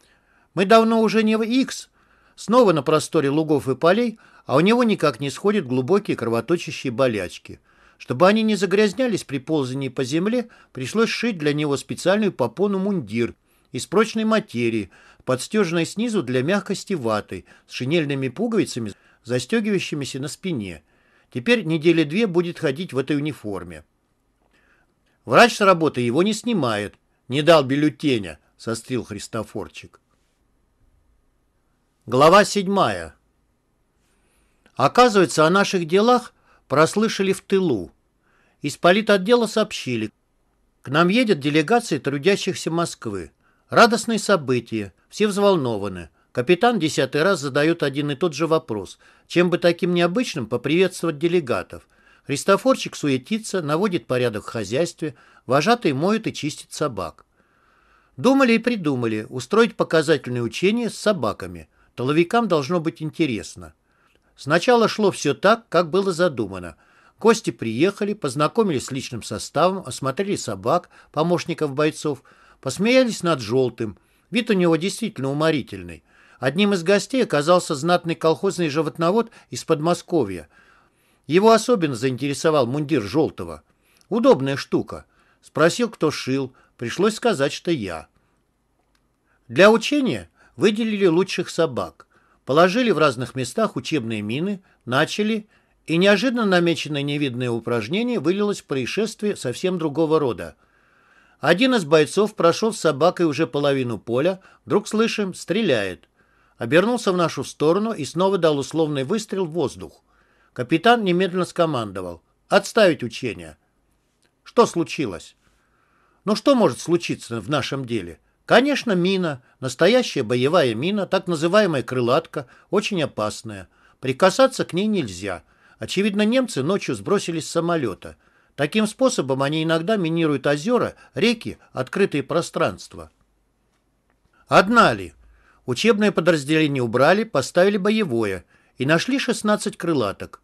Мы давно уже не в Икс, снова на просторе лугов и полей, а у него никак не сходят глубокие кровоточащие болячки. Чтобы они не загрязнялись при ползании по земле, пришлось шить для него специальную попону-мундир из прочной материи, подстежной снизу для мягкости ватой, с шинельными пуговицами, застегивающимися на спине. Теперь недели две будет ходить в этой униформе. Врач с работы его не снимает. Не дал бюллетеня, сострил Христофорчик. Глава седьмая. Оказывается, о наших делах прослышали в тылу. Из политотдела сообщили. К нам едет делегация трудящихся Москвы. Радостные события, все взволнованы. Капитан десятый раз задает один и тот же вопрос. Чем бы таким необычным поприветствовать делегатов? Христофорчик суетится, наводит порядок в хозяйстве, вожатые моют и чистит собак. Думали и придумали устроить показательные учения с собаками. Толовикам должно быть интересно. Сначала шло все так, как было задумано. Гости приехали, познакомились с личным составом, осмотрели собак, помощников бойцов, посмеялись над «желтым». Вид у него действительно уморительный – Одним из гостей оказался знатный колхозный животновод из Подмосковья. Его особенно заинтересовал мундир желтого. «Удобная штука». Спросил, кто шил. Пришлось сказать, что я. Для учения выделили лучших собак. Положили в разных местах учебные мины, начали, и неожиданно намеченное невидное упражнение вылилось в происшествие совсем другого рода. Один из бойцов прошел с собакой уже половину поля, вдруг слышим, стреляет обернулся в нашу сторону и снова дал условный выстрел в воздух. Капитан немедленно скомандовал «Отставить учения». Что случилось? Ну что может случиться в нашем деле? Конечно, мина, настоящая боевая мина, так называемая крылатка, очень опасная. Прикасаться к ней нельзя. Очевидно, немцы ночью сбросились с самолета. Таким способом они иногда минируют озера, реки, открытые пространства. Одна ли? Учебное подразделение убрали, поставили боевое и нашли 16 крылаток.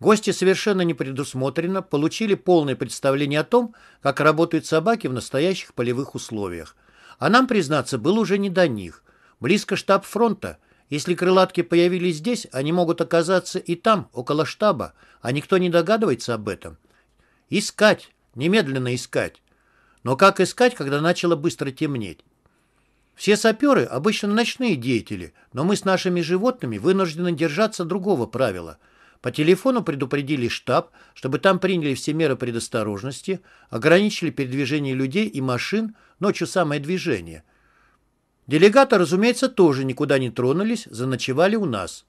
Гости совершенно не предусмотрено получили полное представление о том, как работают собаки в настоящих полевых условиях. А нам, признаться, было уже не до них. Близко штаб фронта. Если крылатки появились здесь, они могут оказаться и там, около штаба, а никто не догадывается об этом. Искать, немедленно искать. Но как искать, когда начало быстро темнеть? Все саперы обычно ночные деятели, но мы с нашими животными вынуждены держаться другого правила. По телефону предупредили штаб, чтобы там приняли все меры предосторожности, ограничили передвижение людей и машин, ночью самое движение. Делегаты, разумеется, тоже никуда не тронулись, заночевали у нас.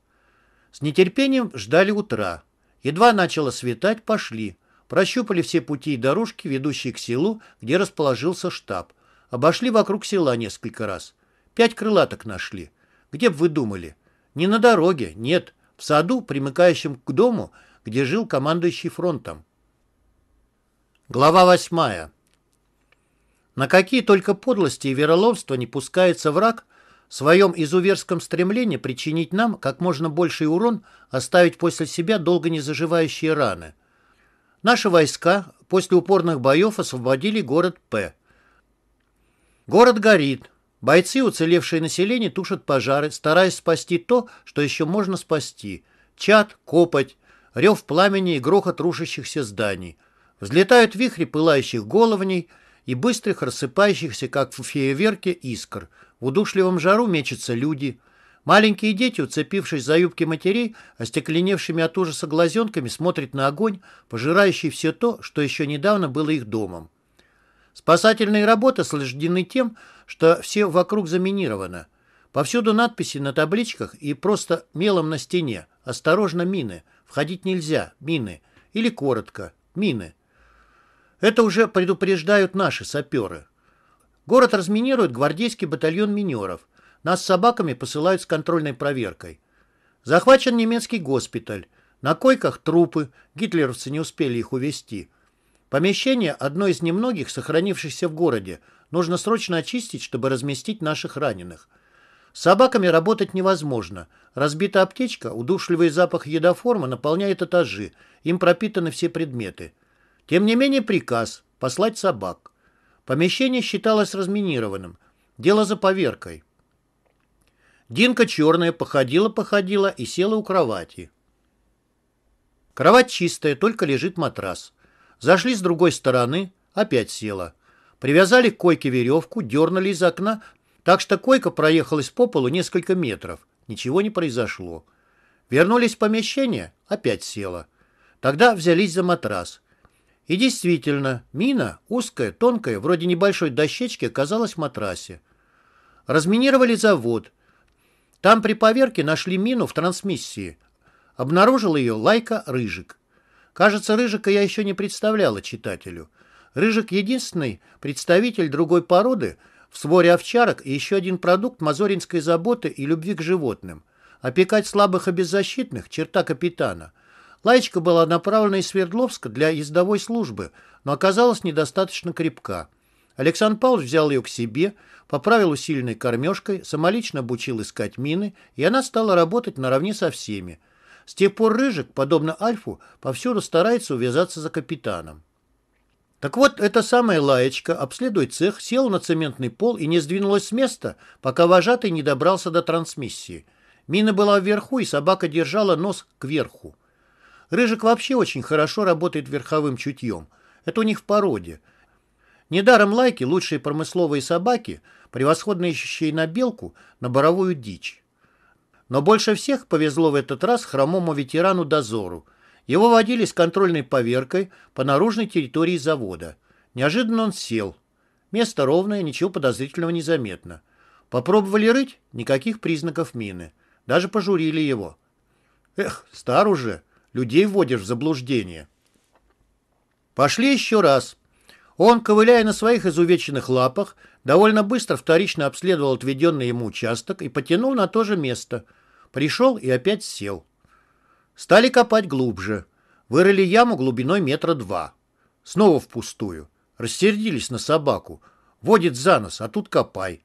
С нетерпением ждали утра. Едва начало светать, пошли. Прощупали все пути и дорожки, ведущие к селу, где расположился штаб – Обошли вокруг села несколько раз. Пять крылаток нашли. Где бы вы думали? Не на дороге, нет. В саду, примыкающем к дому, где жил командующий фронтом. Глава восьмая. На какие только подлости и вероломства не пускается враг, в своем изуверском стремлении причинить нам как можно больший урон, оставить после себя долго не заживающие раны. Наши войска после упорных боев освободили город П. Город горит. Бойцы, уцелевшие население, тушат пожары, стараясь спасти то, что еще можно спасти. Чад, копоть, рев пламени и грохот рушащихся зданий. Взлетают вихри пылающих головней и быстрых, рассыпающихся, как в фейерверке, искр. В удушливом жару мечутся люди. Маленькие дети, уцепившись за юбки матерей, остекленевшими от ужаса глазенками, смотрят на огонь, пожирающий все то, что еще недавно было их домом. Спасательные работы слождены тем, что все вокруг заминировано. Повсюду надписи на табличках и просто мелом на стене. «Осторожно, мины! Входить нельзя! Мины!» Или коротко «Мины!» Это уже предупреждают наши саперы. Город разминирует гвардейский батальон минеров. Нас с собаками посылают с контрольной проверкой. Захвачен немецкий госпиталь. На койках трупы, гитлеровцы не успели их увезти. Помещение одно из немногих, сохранившихся в городе. Нужно срочно очистить, чтобы разместить наших раненых. С собаками работать невозможно. Разбита аптечка, удушливый запах едоформа наполняет этажи. Им пропитаны все предметы. Тем не менее приказ – послать собак. Помещение считалось разминированным. Дело за поверкой. Динка черная походила-походила и села у кровати. Кровать чистая, только лежит матрас. Зашли с другой стороны, опять села. Привязали к койке веревку, дернули из окна, так что койка проехалась по полу несколько метров. Ничего не произошло. Вернулись в помещение, опять села. Тогда взялись за матрас. И действительно, мина, узкая, тонкая, вроде небольшой дощечки, оказалась в матрасе. Разминировали завод. Там при поверке нашли мину в трансмиссии. Обнаружил ее Лайка Рыжик. Кажется, Рыжика я еще не представляла читателю. Рыжик — единственный представитель другой породы в своре овчарок и еще один продукт мазоринской заботы и любви к животным. Опекать слабых и беззащитных — черта капитана. Лаечка была направлена из Свердловска для ездовой службы, но оказалась недостаточно крепка. Александр Павлович взял ее к себе, поправил усиленной кормежкой, самолично обучил искать мины, и она стала работать наравне со всеми – с тех пор Рыжик, подобно Альфу, повсюду старается увязаться за капитаном. Так вот, эта самая лаечка, обследуя цех, села на цементный пол и не сдвинулась с места, пока вожатый не добрался до трансмиссии. Мина была вверху, и собака держала нос кверху. Рыжик вообще очень хорошо работает верховым чутьем. Это у них в породе. Недаром лайки – лучшие промысловые собаки, превосходно ищущие на белку, на боровую дичь. Но больше всех повезло в этот раз хромому ветерану дозору. Его водили с контрольной поверкой по наружной территории завода. Неожиданно он сел. Место ровное, ничего подозрительного не заметно. Попробовали рыть, никаких признаков мины. Даже пожурили его. Эх, стар уже, людей вводишь в заблуждение. Пошли еще раз. Он, ковыляя на своих изувеченных лапах, довольно быстро вторично обследовал отведенный ему участок и потянул на то же место – Пришел и опять сел. Стали копать глубже. Вырыли яму глубиной метра два. Снова впустую. Рассердились на собаку. Водит за нос, а тут копай.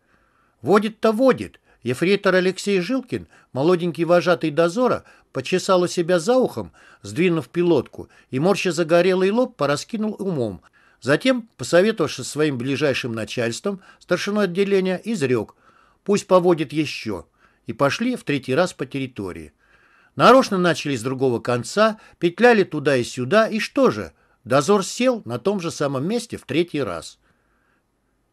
Водит-то водит. Ефрейтор Алексей Жилкин, молоденький вожатый дозора, почесал у себя за ухом, сдвинув пилотку, и морща загорелый лоб пораскинул умом. Затем, посоветовавшись со своим ближайшим начальством, старшиной отделения, изрек. Пусть поводит еще и пошли в третий раз по территории. Нарочно начали с другого конца, петляли туда и сюда, и что же? Дозор сел на том же самом месте в третий раз.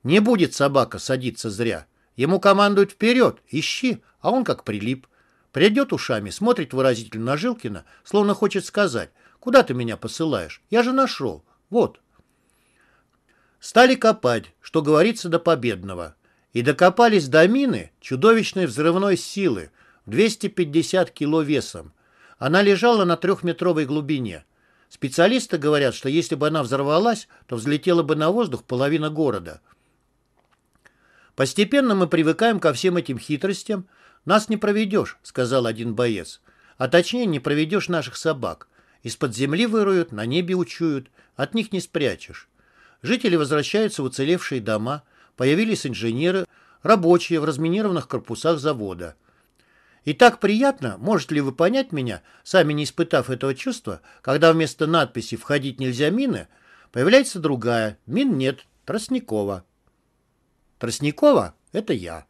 Не будет собака садиться зря. Ему командуют вперед, ищи, а он как прилип. Придет ушами, смотрит выразительно на Жилкина, словно хочет сказать, куда ты меня посылаешь? Я же нашел. Вот. Стали копать, что говорится до победного и докопались до мины чудовищной взрывной силы 250 кило весом. Она лежала на трехметровой глубине. Специалисты говорят, что если бы она взорвалась, то взлетела бы на воздух половина города. Постепенно мы привыкаем ко всем этим хитростям. «Нас не проведешь», — сказал один боец. «А точнее, не проведешь наших собак. Из-под земли выруют, на небе учуют, от них не спрячешь». Жители возвращаются в уцелевшие дома — Появились инженеры, рабочие в разминированных корпусах завода. И так приятно, можете ли вы понять меня, сами не испытав этого чувства, когда вместо надписи «Входить нельзя мины» появляется другая «Мин нет, Тростникова». Тростникова — это я.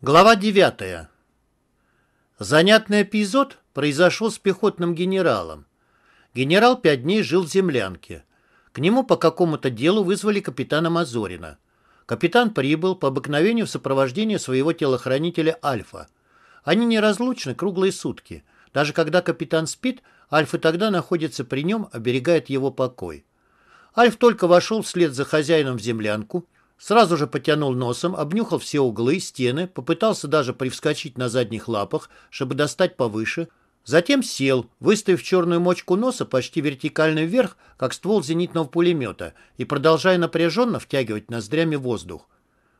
Глава 9. Занятный эпизод произошел с пехотным генералом. Генерал пять дней жил в землянке. К нему по какому-то делу вызвали капитана Мазорина. Капитан прибыл по обыкновению в сопровождении своего телохранителя Альфа. Они неразлучны круглые сутки. Даже когда капитан спит, Альф и тогда находится при нем, оберегает его покой. Альф только вошел вслед за хозяином в землянку, сразу же потянул носом, обнюхал все углы, и стены, попытался даже привскочить на задних лапах, чтобы достать повыше, Затем сел, выставив черную мочку носа почти вертикально вверх, как ствол зенитного пулемета, и продолжая напряженно втягивать ноздрями воздух.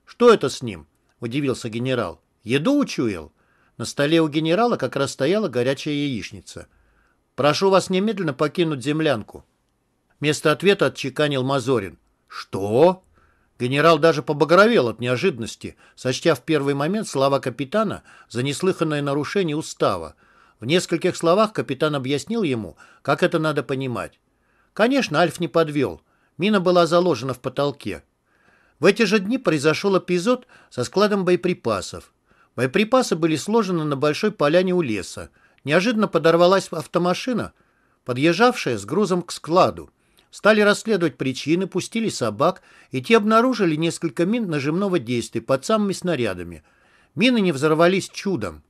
«Что это с ним?» – удивился генерал. «Еду учуял?» На столе у генерала как раз стояла горячая яичница. «Прошу вас немедленно покинуть землянку». Вместо ответа отчеканил Мазорин. «Что?» Генерал даже побагровел от неожиданности, сочтя в первый момент слова капитана за неслыханное нарушение устава – в нескольких словах капитан объяснил ему, как это надо понимать. Конечно, Альф не подвел. Мина была заложена в потолке. В эти же дни произошел эпизод со складом боеприпасов. Боеприпасы были сложены на большой поляне у леса. Неожиданно подорвалась автомашина, подъезжавшая с грузом к складу. Стали расследовать причины, пустили собак, и те обнаружили несколько мин нажимного действия под самыми снарядами. Мины не взорвались чудом.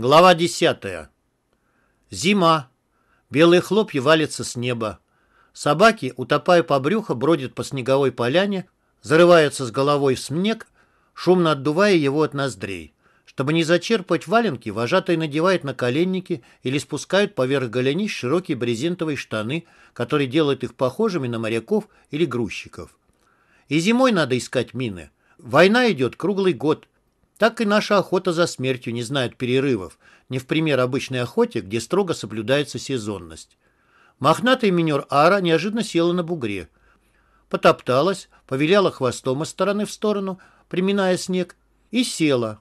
Глава 10. Зима. Белые хлопья валятся с неба. Собаки, утопая по брюхо, бродят по снеговой поляне, зарываются с головой в снег, шумно отдувая его от ноздрей. Чтобы не зачерпать валенки, Вожатый надевает на коленники или спускают поверх голенищ широкие брезентовые штаны, которые делают их похожими на моряков или грузчиков. И зимой надо искать мины. Война идет круглый год – так и наша охота за смертью не знает перерывов, не в пример обычной охоте, где строго соблюдается сезонность. Мохнатый минер Ара неожиданно села на бугре. Потопталась, повиляла хвостом из стороны в сторону, приминая снег, и села.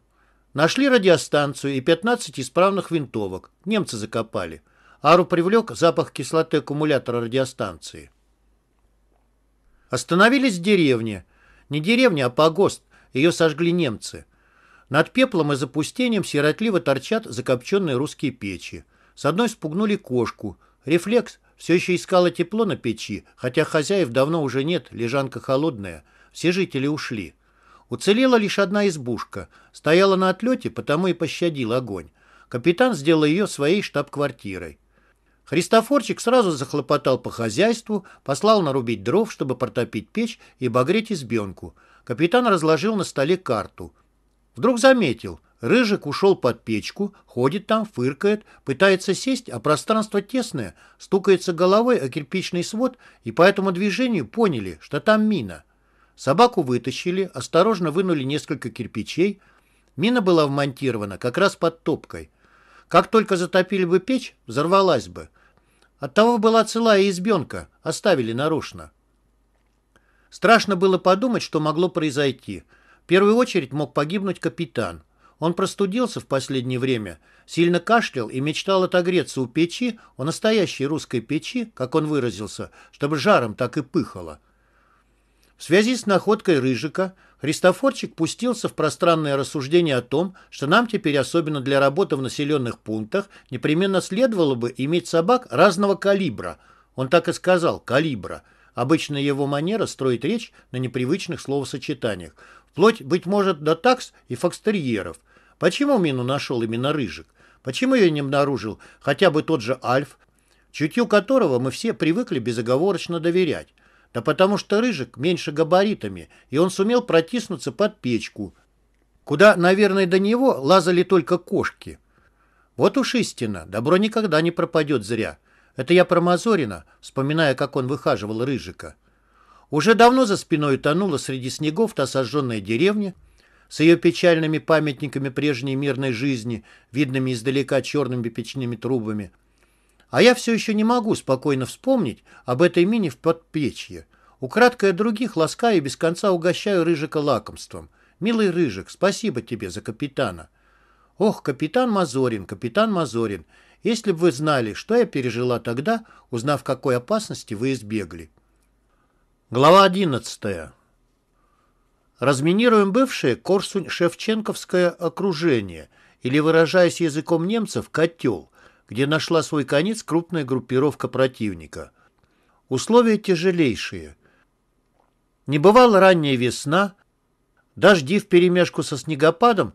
Нашли радиостанцию и 15 исправных винтовок. Немцы закопали. Ару привлек запах кислоты аккумулятора радиостанции. Остановились в деревне. Не деревня, а погост. Ее сожгли немцы. Над пеплом и запустением сиротливо торчат закопченные русские печи. С одной спугнули кошку. Рефлекс все еще искала тепло на печи, хотя хозяев давно уже нет, лежанка холодная. Все жители ушли. Уцелела лишь одна избушка. Стояла на отлете, потому и пощадил огонь. Капитан сделал ее своей штаб-квартирой. Христофорчик сразу захлопотал по хозяйству, послал нарубить дров, чтобы протопить печь и обогреть избенку. Капитан разложил на столе карту. Вдруг заметил, Рыжик ушел под печку, ходит там, фыркает, пытается сесть, а пространство тесное, стукается головой о кирпичный свод, и по этому движению поняли, что там мина. Собаку вытащили, осторожно вынули несколько кирпичей. Мина была вмонтирована как раз под топкой. Как только затопили бы печь, взорвалась бы. Оттого была целая избенка, оставили нарушно. Страшно было подумать, что могло произойти – первую очередь мог погибнуть капитан. Он простудился в последнее время, сильно кашлял и мечтал отогреться у печи, у настоящей русской печи, как он выразился, чтобы жаром так и пыхало. В связи с находкой Рыжика Христофорчик пустился в пространное рассуждение о том, что нам теперь, особенно для работы в населенных пунктах, непременно следовало бы иметь собак разного калибра. Он так и сказал «калибра». Обычно его манера строить речь на непривычных словосочетаниях – Вплоть, быть может, до такс и фокстерьеров. Почему мину нашел именно Рыжик? Почему ее не обнаружил хотя бы тот же Альф, чутью которого мы все привыкли безоговорочно доверять? Да потому что Рыжик меньше габаритами, и он сумел протиснуться под печку, куда, наверное, до него лазали только кошки. Вот уж истина, добро никогда не пропадет зря. Это я про Мазорина, вспоминая, как он выхаживал Рыжика. Уже давно за спиной тонула среди снегов та сожженная деревня с ее печальными памятниками прежней мирной жизни, видными издалека черными печными трубами. А я все еще не могу спокойно вспомнить об этой мине в подпечье. Украдкой от других ласкаю и без конца угощаю Рыжика лакомством. Милый Рыжик, спасибо тебе за капитана. Ох, капитан Мазорин, капитан Мазорин, если бы вы знали, что я пережила тогда, узнав, какой опасности вы избегли. Глава 11. Разминируем бывшее Корсунь-Шевченковское окружение, или, выражаясь языком немцев, «котел», где нашла свой конец крупная группировка противника. Условия тяжелейшие. Не бывала ранняя весна, дожди вперемешку со снегопадом,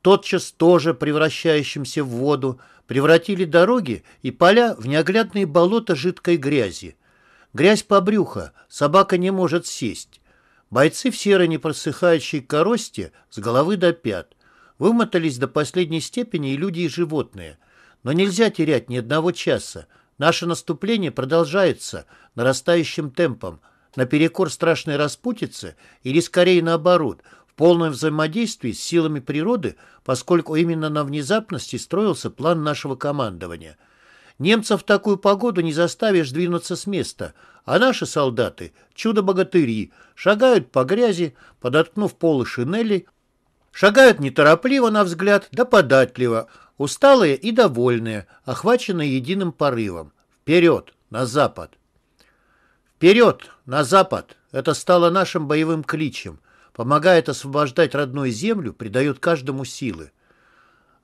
тотчас тоже превращающимся в воду, превратили дороги и поля в неоглядные болота жидкой грязи – Грязь по брюхо, собака не может сесть. Бойцы в серой непросыхающей коросте с головы до пят. Вымотались до последней степени и люди, и животные. Но нельзя терять ни одного часа. Наше наступление продолжается нарастающим темпом, наперекор страшной распутицы или скорее наоборот, в полном взаимодействии с силами природы, поскольку именно на внезапности строился план нашего командования – Немцев в такую погоду не заставишь двинуться с места, а наши солдаты, чудо-богатыри, шагают по грязи, подоткнув полы шинели, шагают неторопливо, на взгляд, да податливо, усталые и довольные, охваченные единым порывом. Вперед, на запад! Вперед, на запад! Это стало нашим боевым кличем, помогает освобождать родную землю, придает каждому силы.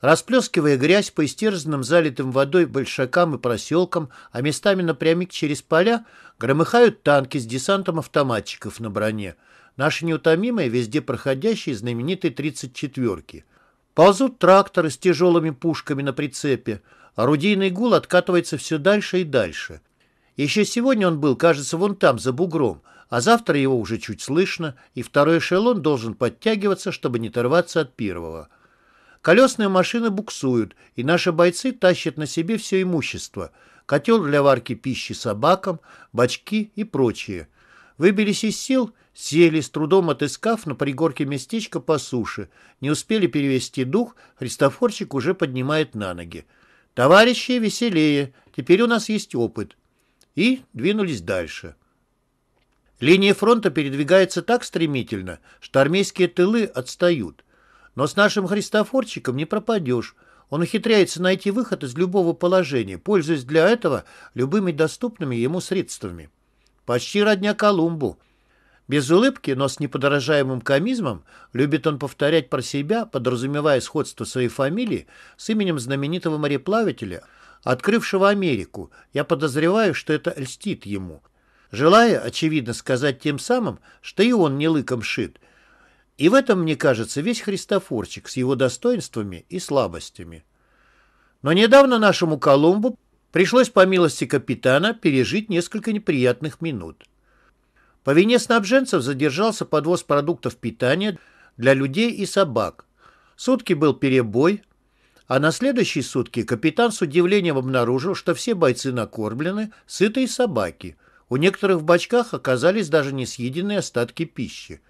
Расплескивая грязь по истерзанным залитым водой большакам и проселкам, а местами напрямик через поля, громыхают танки с десантом автоматчиков на броне. Наши неутомимые, везде проходящие знаменитой тридцать четверки. Ползут тракторы с тяжелыми пушками на прицепе. Орудийный гул откатывается все дальше и дальше. Еще сегодня он был, кажется, вон там, за бугром, а завтра его уже чуть слышно, и второй эшелон должен подтягиваться, чтобы не оторваться от первого. Колесные машины буксуют, и наши бойцы тащат на себе все имущество. Котел для варки пищи собакам, бачки и прочее. Выбились из сил, сели, с трудом отыскав на пригорке местечко по суше. Не успели перевести дух, Христофорчик уже поднимает на ноги. «Товарищи, веселее! Теперь у нас есть опыт!» И двинулись дальше. Линия фронта передвигается так стремительно, что армейские тылы отстают. Но с нашим Христофорчиком не пропадешь. Он ухитряется найти выход из любого положения, пользуясь для этого любыми доступными ему средствами. Почти родня Колумбу. Без улыбки, но с неподражаемым комизмом любит он повторять про себя, подразумевая сходство своей фамилии с именем знаменитого мореплавателя, открывшего Америку. Я подозреваю, что это льстит ему. Желая, очевидно, сказать тем самым, что и он не лыком шит – и в этом, мне кажется, весь Христофорчик с его достоинствами и слабостями. Но недавно нашему Колумбу пришлось, по милости капитана, пережить несколько неприятных минут. По вине снабженцев задержался подвоз продуктов питания для людей и собак. Сутки был перебой, а на следующие сутки капитан с удивлением обнаружил, что все бойцы накормлены, сытые собаки. У некоторых в бачках оказались даже несъеденные остатки пищи.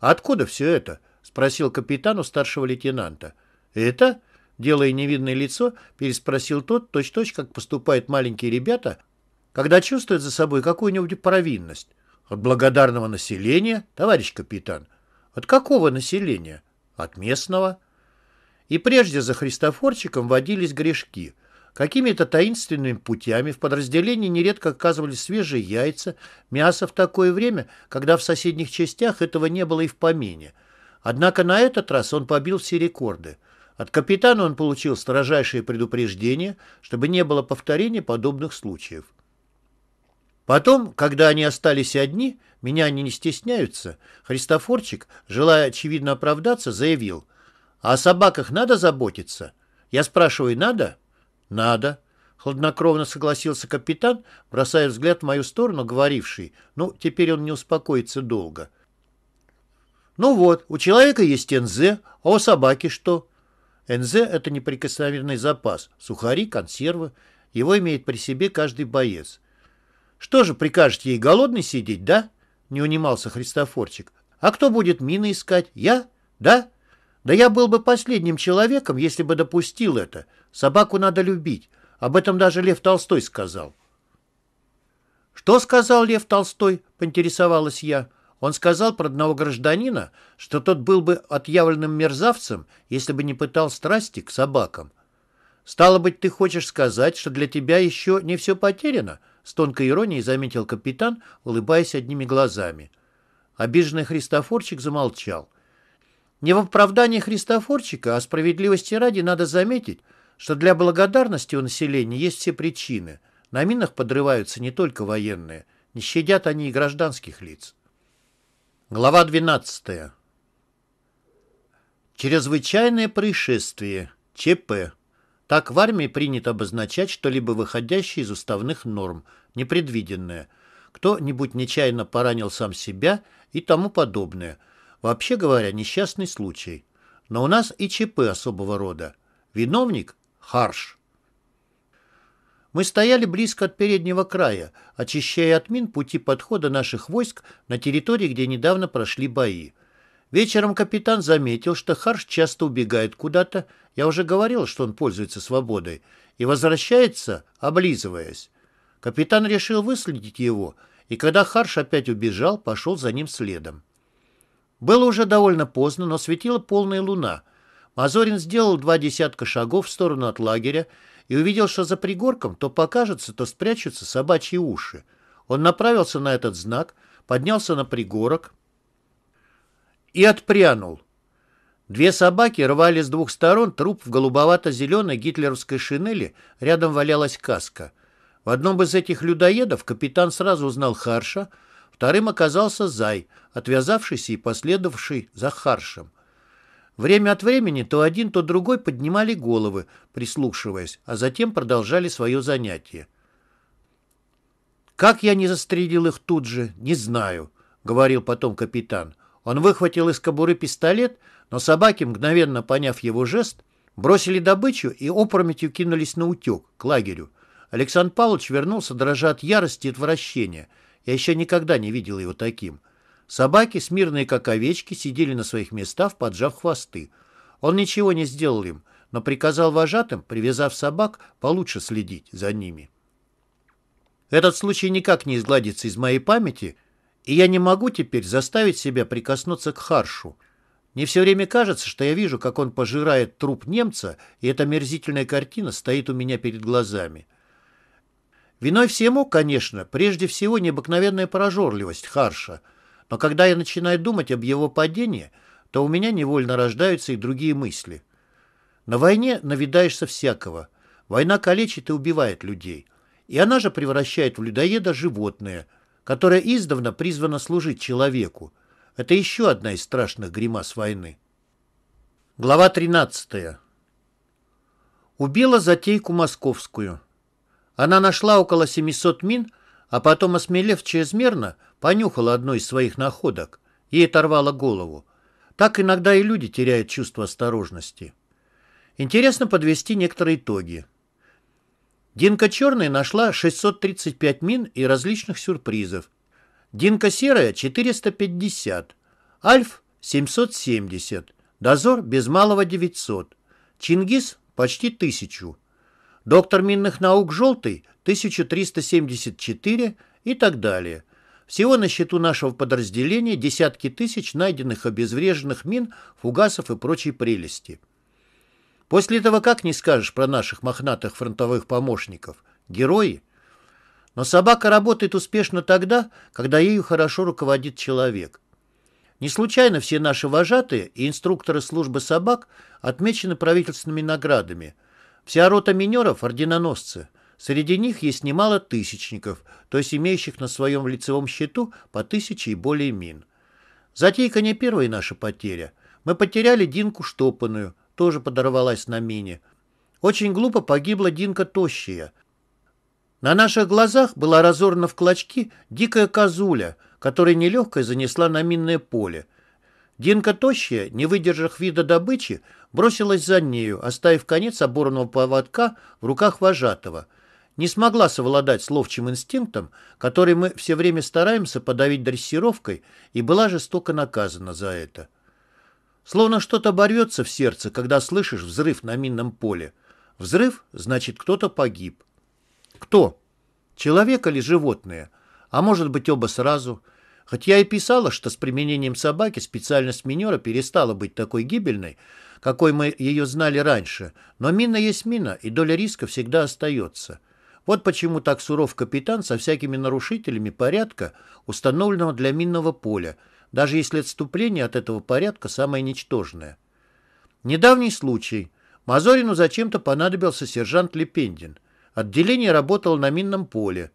«Откуда все это?» — спросил капитан у старшего лейтенанта. «Это?» — делая невидное лицо, переспросил тот, точь-точь, как поступают маленькие ребята, когда чувствуют за собой какую-нибудь провинность. «От благодарного населения, товарищ капитан?» «От какого населения?» «От местного». И прежде за Христофорчиком водились грешки — Какими-то таинственными путями в подразделении нередко оказывались свежие яйца, мясо в такое время, когда в соседних частях этого не было и в помине. Однако на этот раз он побил все рекорды. От капитана он получил строжайшее предупреждение, чтобы не было повторения подобных случаев. Потом, когда они остались одни, меня они не стесняются, Христофорчик, желая очевидно оправдаться, заявил, «А «О собаках надо заботиться?» Я спрашиваю, «Надо?» «Надо», — хладнокровно согласился капитан, бросая взгляд в мою сторону, говоривший, «Ну, теперь он не успокоится долго». «Ну вот, у человека есть НЗ, а у собаки что?» НЗ — это неприкосновенный запас, сухари, консервы. Его имеет при себе каждый боец. «Что же, прикажете ей голодный сидеть, да?» — не унимался Христофорчик. «А кто будет мины искать? Я? Да?» Да я был бы последним человеком, если бы допустил это. Собаку надо любить. Об этом даже Лев Толстой сказал. «Что сказал Лев Толстой?» — поинтересовалась я. Он сказал про одного гражданина, что тот был бы отъявленным мерзавцем, если бы не пытал страсти к собакам. «Стало быть, ты хочешь сказать, что для тебя еще не все потеряно?» — с тонкой иронией заметил капитан, улыбаясь одними глазами. Обиженный Христофорчик замолчал. Не в оправдании Христофорчика, а справедливости ради надо заметить, что для благодарности у населения есть все причины. На минах подрываются не только военные, не щадят они и гражданских лиц. Глава 12. Чрезвычайное происшествие. ЧП. Так в армии принято обозначать что-либо выходящее из уставных норм, непредвиденное. Кто-нибудь нечаянно поранил сам себя и тому подобное – Вообще говоря, несчастный случай. Но у нас и ЧП особого рода. Виновник – Харш. Мы стояли близко от переднего края, очищая от мин пути подхода наших войск на территории, где недавно прошли бои. Вечером капитан заметил, что Харш часто убегает куда-то, я уже говорил, что он пользуется свободой, и возвращается, облизываясь. Капитан решил выследить его, и когда Харш опять убежал, пошел за ним следом. Было уже довольно поздно, но светила полная луна. Мазорин сделал два десятка шагов в сторону от лагеря и увидел, что за пригорком то покажется, то спрячутся собачьи уши. Он направился на этот знак, поднялся на пригорок и отпрянул. Две собаки рвали с двух сторон труп в голубовато-зеленой гитлеровской шинели, рядом валялась каска. В одном из этих людоедов капитан сразу узнал Харша — Вторым оказался Зай, отвязавшийся и последовавший за Харшем. Время от времени то один, то другой поднимали головы, прислушиваясь, а затем продолжали свое занятие. «Как я не застрелил их тут же, не знаю», — говорил потом капитан. Он выхватил из кобуры пистолет, но собаки, мгновенно поняв его жест, бросили добычу и опрометью кинулись на утек, к лагерю. Александр Павлович вернулся, дрожа от ярости и отвращения — я еще никогда не видел его таким. Собаки, смирные как овечки, сидели на своих местах, поджав хвосты. Он ничего не сделал им, но приказал вожатым, привязав собак, получше следить за ними. Этот случай никак не изгладится из моей памяти, и я не могу теперь заставить себя прикоснуться к Харшу. Мне все время кажется, что я вижу, как он пожирает труп немца, и эта мерзительная картина стоит у меня перед глазами. Виной всему, конечно, прежде всего необыкновенная прожорливость Харша, но когда я начинаю думать об его падении, то у меня невольно рождаются и другие мысли. На войне навидаешься всякого. Война калечит и убивает людей. И она же превращает в людоеда животное, которое издавна призвано служить человеку. Это еще одна из страшных гримас войны. Глава 13. Убила затейку московскую. Она нашла около 700 мин, а потом, осмелев чрезмерно, понюхала одну из своих находок. Ей оторвало голову. Так иногда и люди теряют чувство осторожности. Интересно подвести некоторые итоги. Динка Черная нашла 635 мин и различных сюрпризов. Динка Серая – 450. Альф – 770. Дозор – без малого 900. Чингис – почти 1000 доктор минных наук «Желтый» 1374 и так далее. Всего на счету нашего подразделения десятки тысяч найденных обезвреженных мин, фугасов и прочей прелести. После этого как не скажешь про наших мохнатых фронтовых помощников? Герои? Но собака работает успешно тогда, когда ею хорошо руководит человек. Не случайно все наши вожатые и инструкторы службы собак отмечены правительственными наградами – Вся рота минеров – орденоносцы. Среди них есть немало тысячников, то есть имеющих на своем лицевом счету по тысяче и более мин. Затейка не первая наша потеря. Мы потеряли Динку Штопанную, тоже подорвалась на мине. Очень глупо погибла Динка Тощая. На наших глазах была разорвана в клочки дикая козуля, которая нелегкая занесла на минное поле. Динка Тощая, не выдержав вида добычи, бросилась за нею, оставив конец оборванного поводка в руках вожатого. Не смогла совладать с ловчим инстинктом, который мы все время стараемся подавить дрессировкой, и была жестоко наказана за это. Словно что-то борется в сердце, когда слышишь взрыв на минном поле. Взрыв – значит, кто-то погиб. Кто? Человек или животное? А может быть, оба сразу – Хоть я и писала, что с применением собаки специальность минера перестала быть такой гибельной, какой мы ее знали раньше, но мина есть мина, и доля риска всегда остается. Вот почему так суров капитан со всякими нарушителями порядка, установленного для минного поля, даже если отступление от этого порядка самое ничтожное. Недавний случай. Мазорину зачем-то понадобился сержант Лепендин. Отделение работало на минном поле.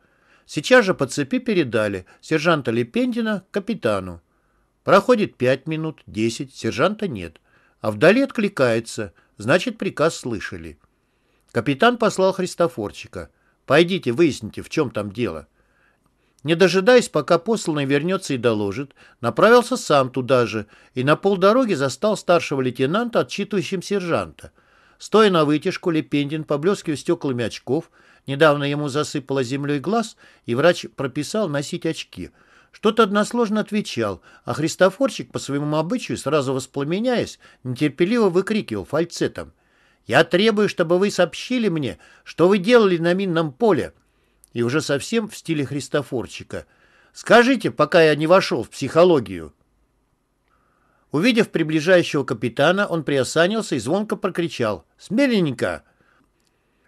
Сейчас же по цепи передали сержанта Лепендина капитану. Проходит пять минут, десять, сержанта нет. А вдали откликается, значит, приказ слышали. Капитан послал Христофорчика. «Пойдите, выясните, в чем там дело». Не дожидаясь, пока посланный вернется и доложит, направился сам туда же и на полдороги застал старшего лейтенанта, отчитывающим сержанта. Стоя на вытяжку, Лепендин, поблескивая стеклами очков, недавно ему засыпало землей глаз, и врач прописал носить очки – что-то односложно отвечал, а Христофорчик, по своему обычаю, сразу воспламеняясь, нетерпеливо выкрикивал фальцетом. «Я требую, чтобы вы сообщили мне, что вы делали на минном поле!» И уже совсем в стиле Христофорчика. «Скажите, пока я не вошел в психологию!» Увидев приближающего капитана, он приосанился и звонко прокричал «Смирненько!»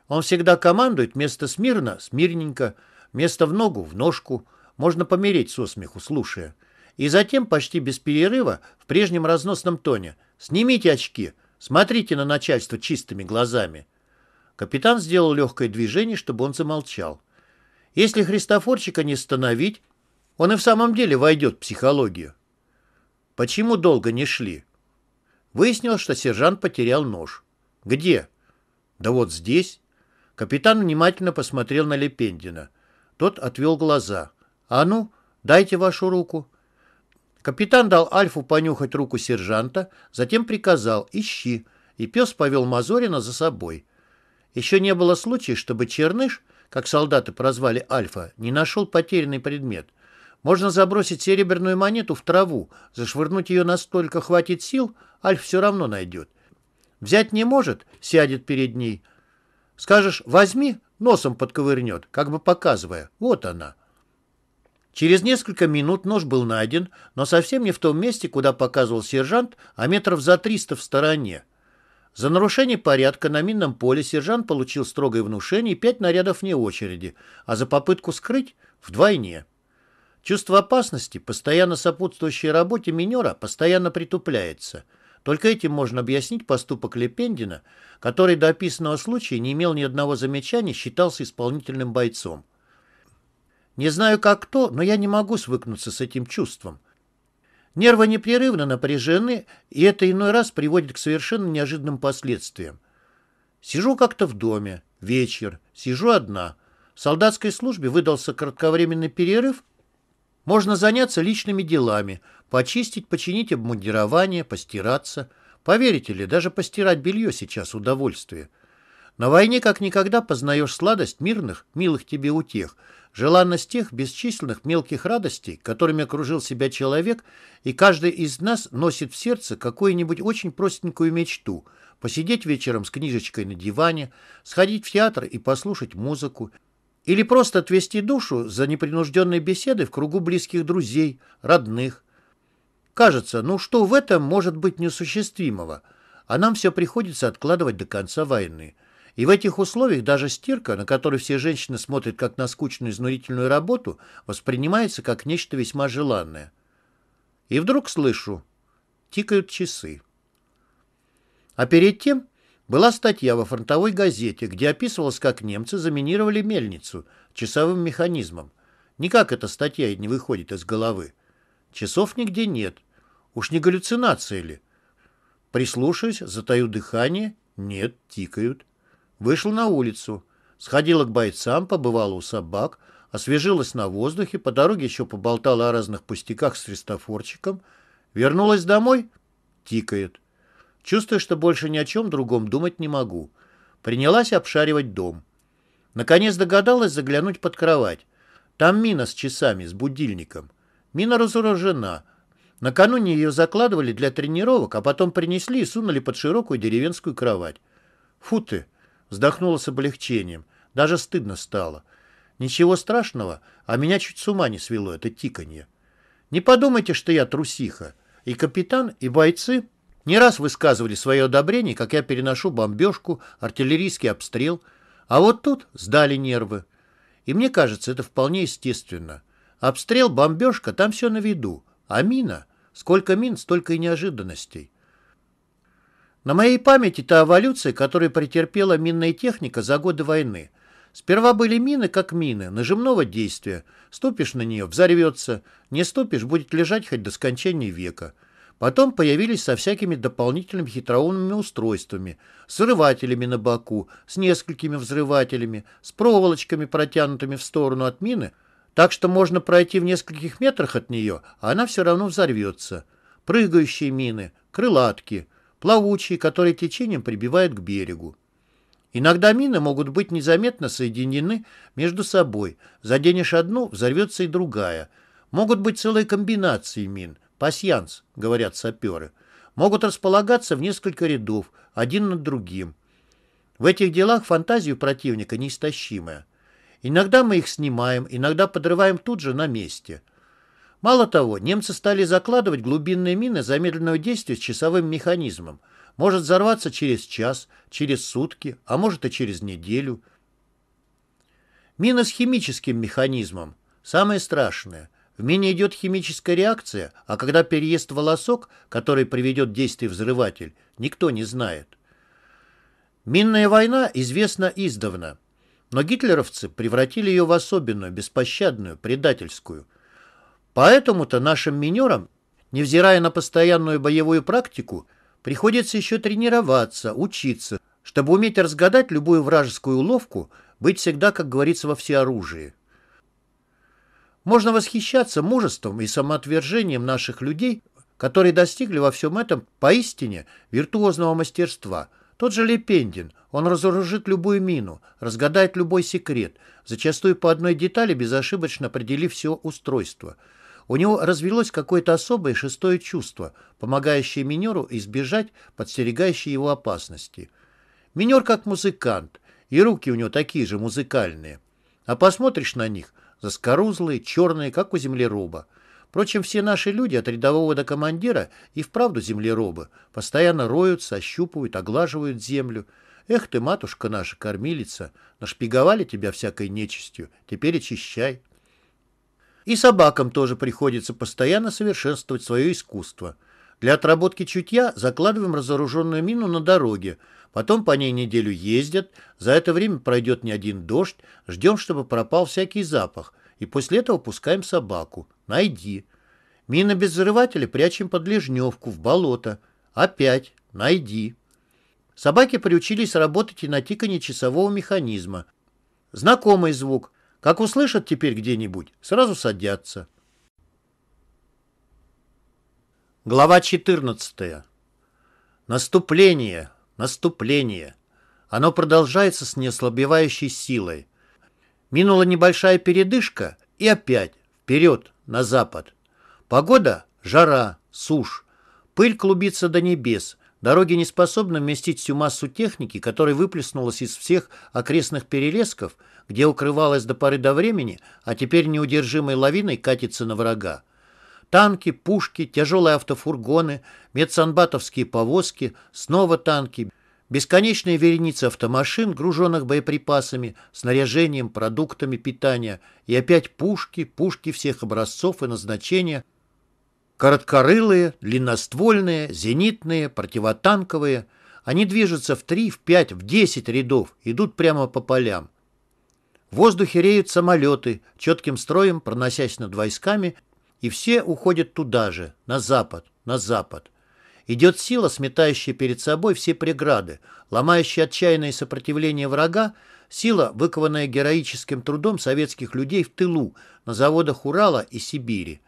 Он всегда командует вместо смирно – смирненько, вместо в ногу – в ножку – можно помереть со смеху, слушая. И затем, почти без перерыва, в прежнем разносном тоне, «Снимите очки, смотрите на начальство чистыми глазами». Капитан сделал легкое движение, чтобы он замолчал. Если Христофорчика не остановить, он и в самом деле войдет в психологию. Почему долго не шли? Выяснилось, что сержант потерял нож. Где? Да вот здесь. Капитан внимательно посмотрел на Лепендина. Тот отвел глаза. «А ну, дайте вашу руку». Капитан дал Альфу понюхать руку сержанта, затем приказал «Ищи», и пес повел Мазорина за собой. Еще не было случая, чтобы Черныш, как солдаты прозвали Альфа, не нашел потерянный предмет. Можно забросить серебряную монету в траву, зашвырнуть ее настолько хватит сил, Альф все равно найдет. Взять не может, сядет перед ней. Скажешь «возьми», носом подковырнет, как бы показывая, вот она, Через несколько минут нож был найден, но совсем не в том месте, куда показывал сержант, а метров за триста в стороне. За нарушение порядка на минном поле сержант получил строгое внушение и пять нарядов вне очереди, а за попытку скрыть – вдвойне. Чувство опасности, постоянно сопутствующей работе минера, постоянно притупляется. Только этим можно объяснить поступок Лепендина, который до описанного случая не имел ни одного замечания, считался исполнительным бойцом. Не знаю, как то, но я не могу свыкнуться с этим чувством. Нервы непрерывно напряжены, и это иной раз приводит к совершенно неожиданным последствиям. Сижу как-то в доме, вечер, сижу одна. В солдатской службе выдался кратковременный перерыв. Можно заняться личными делами, почистить, починить обмундирование, постираться. Поверите ли, даже постирать белье сейчас удовольствие. На войне как никогда познаешь сладость мирных, милых тебе утех – желанность тех бесчисленных мелких радостей, которыми окружил себя человек, и каждый из нас носит в сердце какую-нибудь очень простенькую мечту – посидеть вечером с книжечкой на диване, сходить в театр и послушать музыку, или просто отвести душу за непринужденной беседой в кругу близких друзей, родных. Кажется, ну что в этом может быть несуществимого, а нам все приходится откладывать до конца войны – и в этих условиях даже стирка, на которую все женщины смотрят как на скучную изнурительную работу, воспринимается как нечто весьма желанное. И вдруг слышу, тикают часы. А перед тем была статья во фронтовой газете, где описывалось, как немцы заминировали мельницу часовым механизмом. Никак эта статья не выходит из головы. Часов нигде нет. Уж не галлюцинации ли? Прислушаюсь, затаю дыхание. Нет, тикают. Вышла на улицу, сходила к бойцам, побывала у собак, освежилась на воздухе, по дороге еще поболтала о разных пустяках с христофорчиком, вернулась домой, тикает. Чувствую, что больше ни о чем другом думать не могу. Принялась обшаривать дом. Наконец догадалась заглянуть под кровать. Там мина с часами, с будильником. Мина разоружена. Накануне ее закладывали для тренировок, а потом принесли и сунули под широкую деревенскую кровать. Фу ты! Вздохнула с облегчением. Даже стыдно стало. Ничего страшного, а меня чуть с ума не свело это тиканье. Не подумайте, что я трусиха. И капитан, и бойцы не раз высказывали свое одобрение, как я переношу бомбежку, артиллерийский обстрел. А вот тут сдали нервы. И мне кажется, это вполне естественно. Обстрел, бомбежка, там все на виду. А мина? Сколько мин, столько и неожиданностей. На моей памяти та эволюция, которую претерпела минная техника за годы войны. Сперва были мины как мины, нажимного действия. Ступишь на нее – взорвется. Не ступишь – будет лежать хоть до скончания века. Потом появились со всякими дополнительными хитроумными устройствами, с взрывателями на боку, с несколькими взрывателями, с проволочками, протянутыми в сторону от мины, так что можно пройти в нескольких метрах от нее, а она все равно взорвется. Прыгающие мины, крылатки – плавучий, которые течением прибивают к берегу. Иногда мины могут быть незаметно соединены между собой. Заденешь одну, взорвется и другая. Могут быть целые комбинации мин. Пасьянс, говорят саперы. Могут располагаться в несколько рядов, один над другим. В этих делах фантазию противника неистощимая. Иногда мы их снимаем, иногда подрываем тут же на месте – Мало того, немцы стали закладывать глубинные мины замедленного действия с часовым механизмом. Может взорваться через час, через сутки, а может и через неделю. Мина с химическим механизмом. Самое страшное. В мине идет химическая реакция, а когда переест волосок, который приведет действие взрыватель, никто не знает. Минная война известна издавна, но гитлеровцы превратили ее в особенную, беспощадную, предательскую – Поэтому-то нашим минерам, невзирая на постоянную боевую практику, приходится еще тренироваться, учиться, чтобы уметь разгадать любую вражескую уловку, быть всегда, как говорится, во всеоружии. Можно восхищаться мужеством и самоотвержением наших людей, которые достигли во всем этом поистине виртуозного мастерства. Тот же Лепендин, он разоружит любую мину, разгадает любой секрет, зачастую по одной детали безошибочно определив все устройство – у него развелось какое-то особое шестое чувство, помогающее минеру избежать подстерегающей его опасности. Минер как музыкант, и руки у него такие же музыкальные. А посмотришь на них, заскорузлые, черные, как у землеруба. Впрочем, все наши люди от рядового до командира и вправду землеробы постоянно роются, ощупывают, оглаживают землю. Эх ты, матушка наша, кормилица, нашпиговали тебя всякой нечистью, теперь очищай. И собакам тоже приходится постоянно совершенствовать свое искусство. Для отработки чутья закладываем разоруженную мину на дороге, потом по ней неделю ездят, за это время пройдет не один дождь, ждем, чтобы пропал всякий запах, и после этого пускаем собаку. Найди. Мины без взрывателя прячем под лежневку, в болото. Опять. Найди. Собаки приучились работать и на тиканье часового механизма. Знакомый звук, как услышат теперь где-нибудь, сразу садятся. Глава 14. Наступление, наступление. Оно продолжается с неослабевающей силой. Минула небольшая передышка и опять вперед, на запад. Погода – жара, сушь. Пыль клубится до небес – Дороги не способны вместить всю массу техники, которая выплеснулась из всех окрестных перелесков, где укрывалась до поры до времени, а теперь неудержимой лавиной катится на врага. Танки, пушки, тяжелые автофургоны, медсанбатовские повозки, снова танки, бесконечная вереница автомашин, груженных боеприпасами, снаряжением, продуктами питания, и опять пушки, пушки всех образцов и назначения – Короткорылые, длинноствольные, зенитные, противотанковые. Они движутся в три, в пять, в десять рядов, идут прямо по полям. В воздухе реют самолеты, четким строем проносясь над войсками, и все уходят туда же, на запад, на запад. Идет сила, сметающая перед собой все преграды, ломающая отчаянное сопротивление врага, сила, выкованная героическим трудом советских людей в тылу, на заводах Урала и Сибири.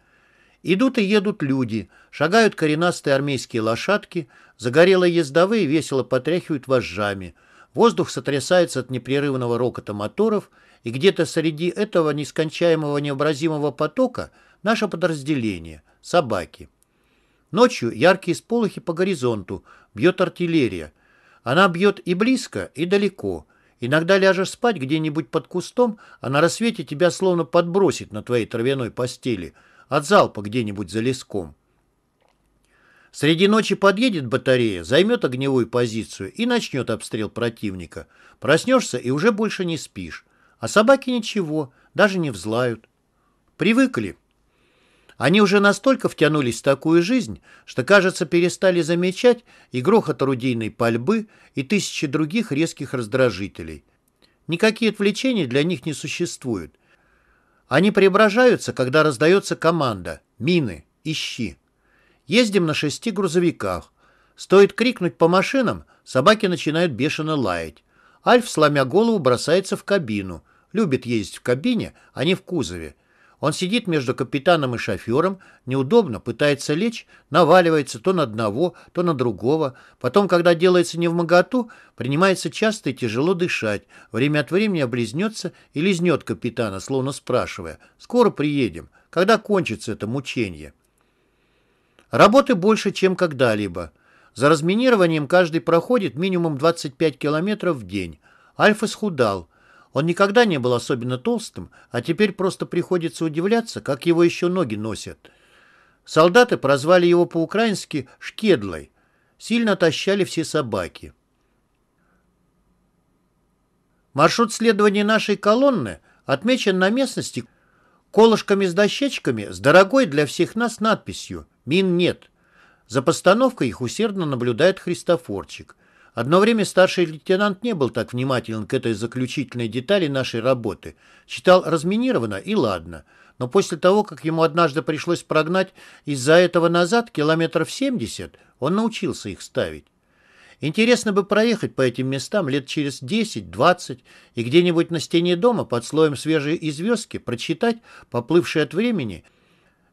Идут и едут люди, шагают коренастые армейские лошадки, загорелые ездовые весело потряхивают вожжами. Воздух сотрясается от непрерывного рокота моторов, и где-то среди этого нескончаемого необразимого потока наше подразделение – собаки. Ночью яркие сполохи по горизонту, бьет артиллерия. Она бьет и близко, и далеко. Иногда ляжешь спать где-нибудь под кустом, а на рассвете тебя словно подбросит на твоей травяной постели – от залпа где-нибудь за леском. Среди ночи подъедет батарея, займет огневую позицию и начнет обстрел противника. Проснешься и уже больше не спишь. А собаки ничего, даже не взлают. Привыкли. Они уже настолько втянулись в такую жизнь, что, кажется, перестали замечать и грохот орудийной пальбы, и тысячи других резких раздражителей. Никакие отвлечения для них не существуют. Они преображаются, когда раздается команда «Мины! Ищи!». Ездим на шести грузовиках. Стоит крикнуть по машинам, собаки начинают бешено лаять. Альф, сломя голову, бросается в кабину. Любит ездить в кабине, а не в кузове. Он сидит между капитаном и шофером, неудобно, пытается лечь, наваливается то на одного, то на другого. Потом, когда делается не в моготу, принимается часто и тяжело дышать. Время от времени облизнется и лизнет капитана, словно спрашивая, «Скоро приедем. Когда кончится это мучение?» Работы больше, чем когда-либо. За разминированием каждый проходит минимум 25 километров в день. Альф исхудал. Он никогда не был особенно толстым, а теперь просто приходится удивляться, как его еще ноги носят. Солдаты прозвали его по-украински «шкедлой». Сильно тащали все собаки. Маршрут следования нашей колонны отмечен на местности колышками с дощечками с дорогой для всех нас надписью «Мин нет». За постановкой их усердно наблюдает Христофорчик – Одно время старший лейтенант не был так внимателен к этой заключительной детали нашей работы. Читал разминировано и ладно. Но после того, как ему однажды пришлось прогнать из-за этого назад километров 70, он научился их ставить. Интересно бы проехать по этим местам лет через 10-20 и где-нибудь на стене дома под слоем свежей известки прочитать, поплывшие от времени,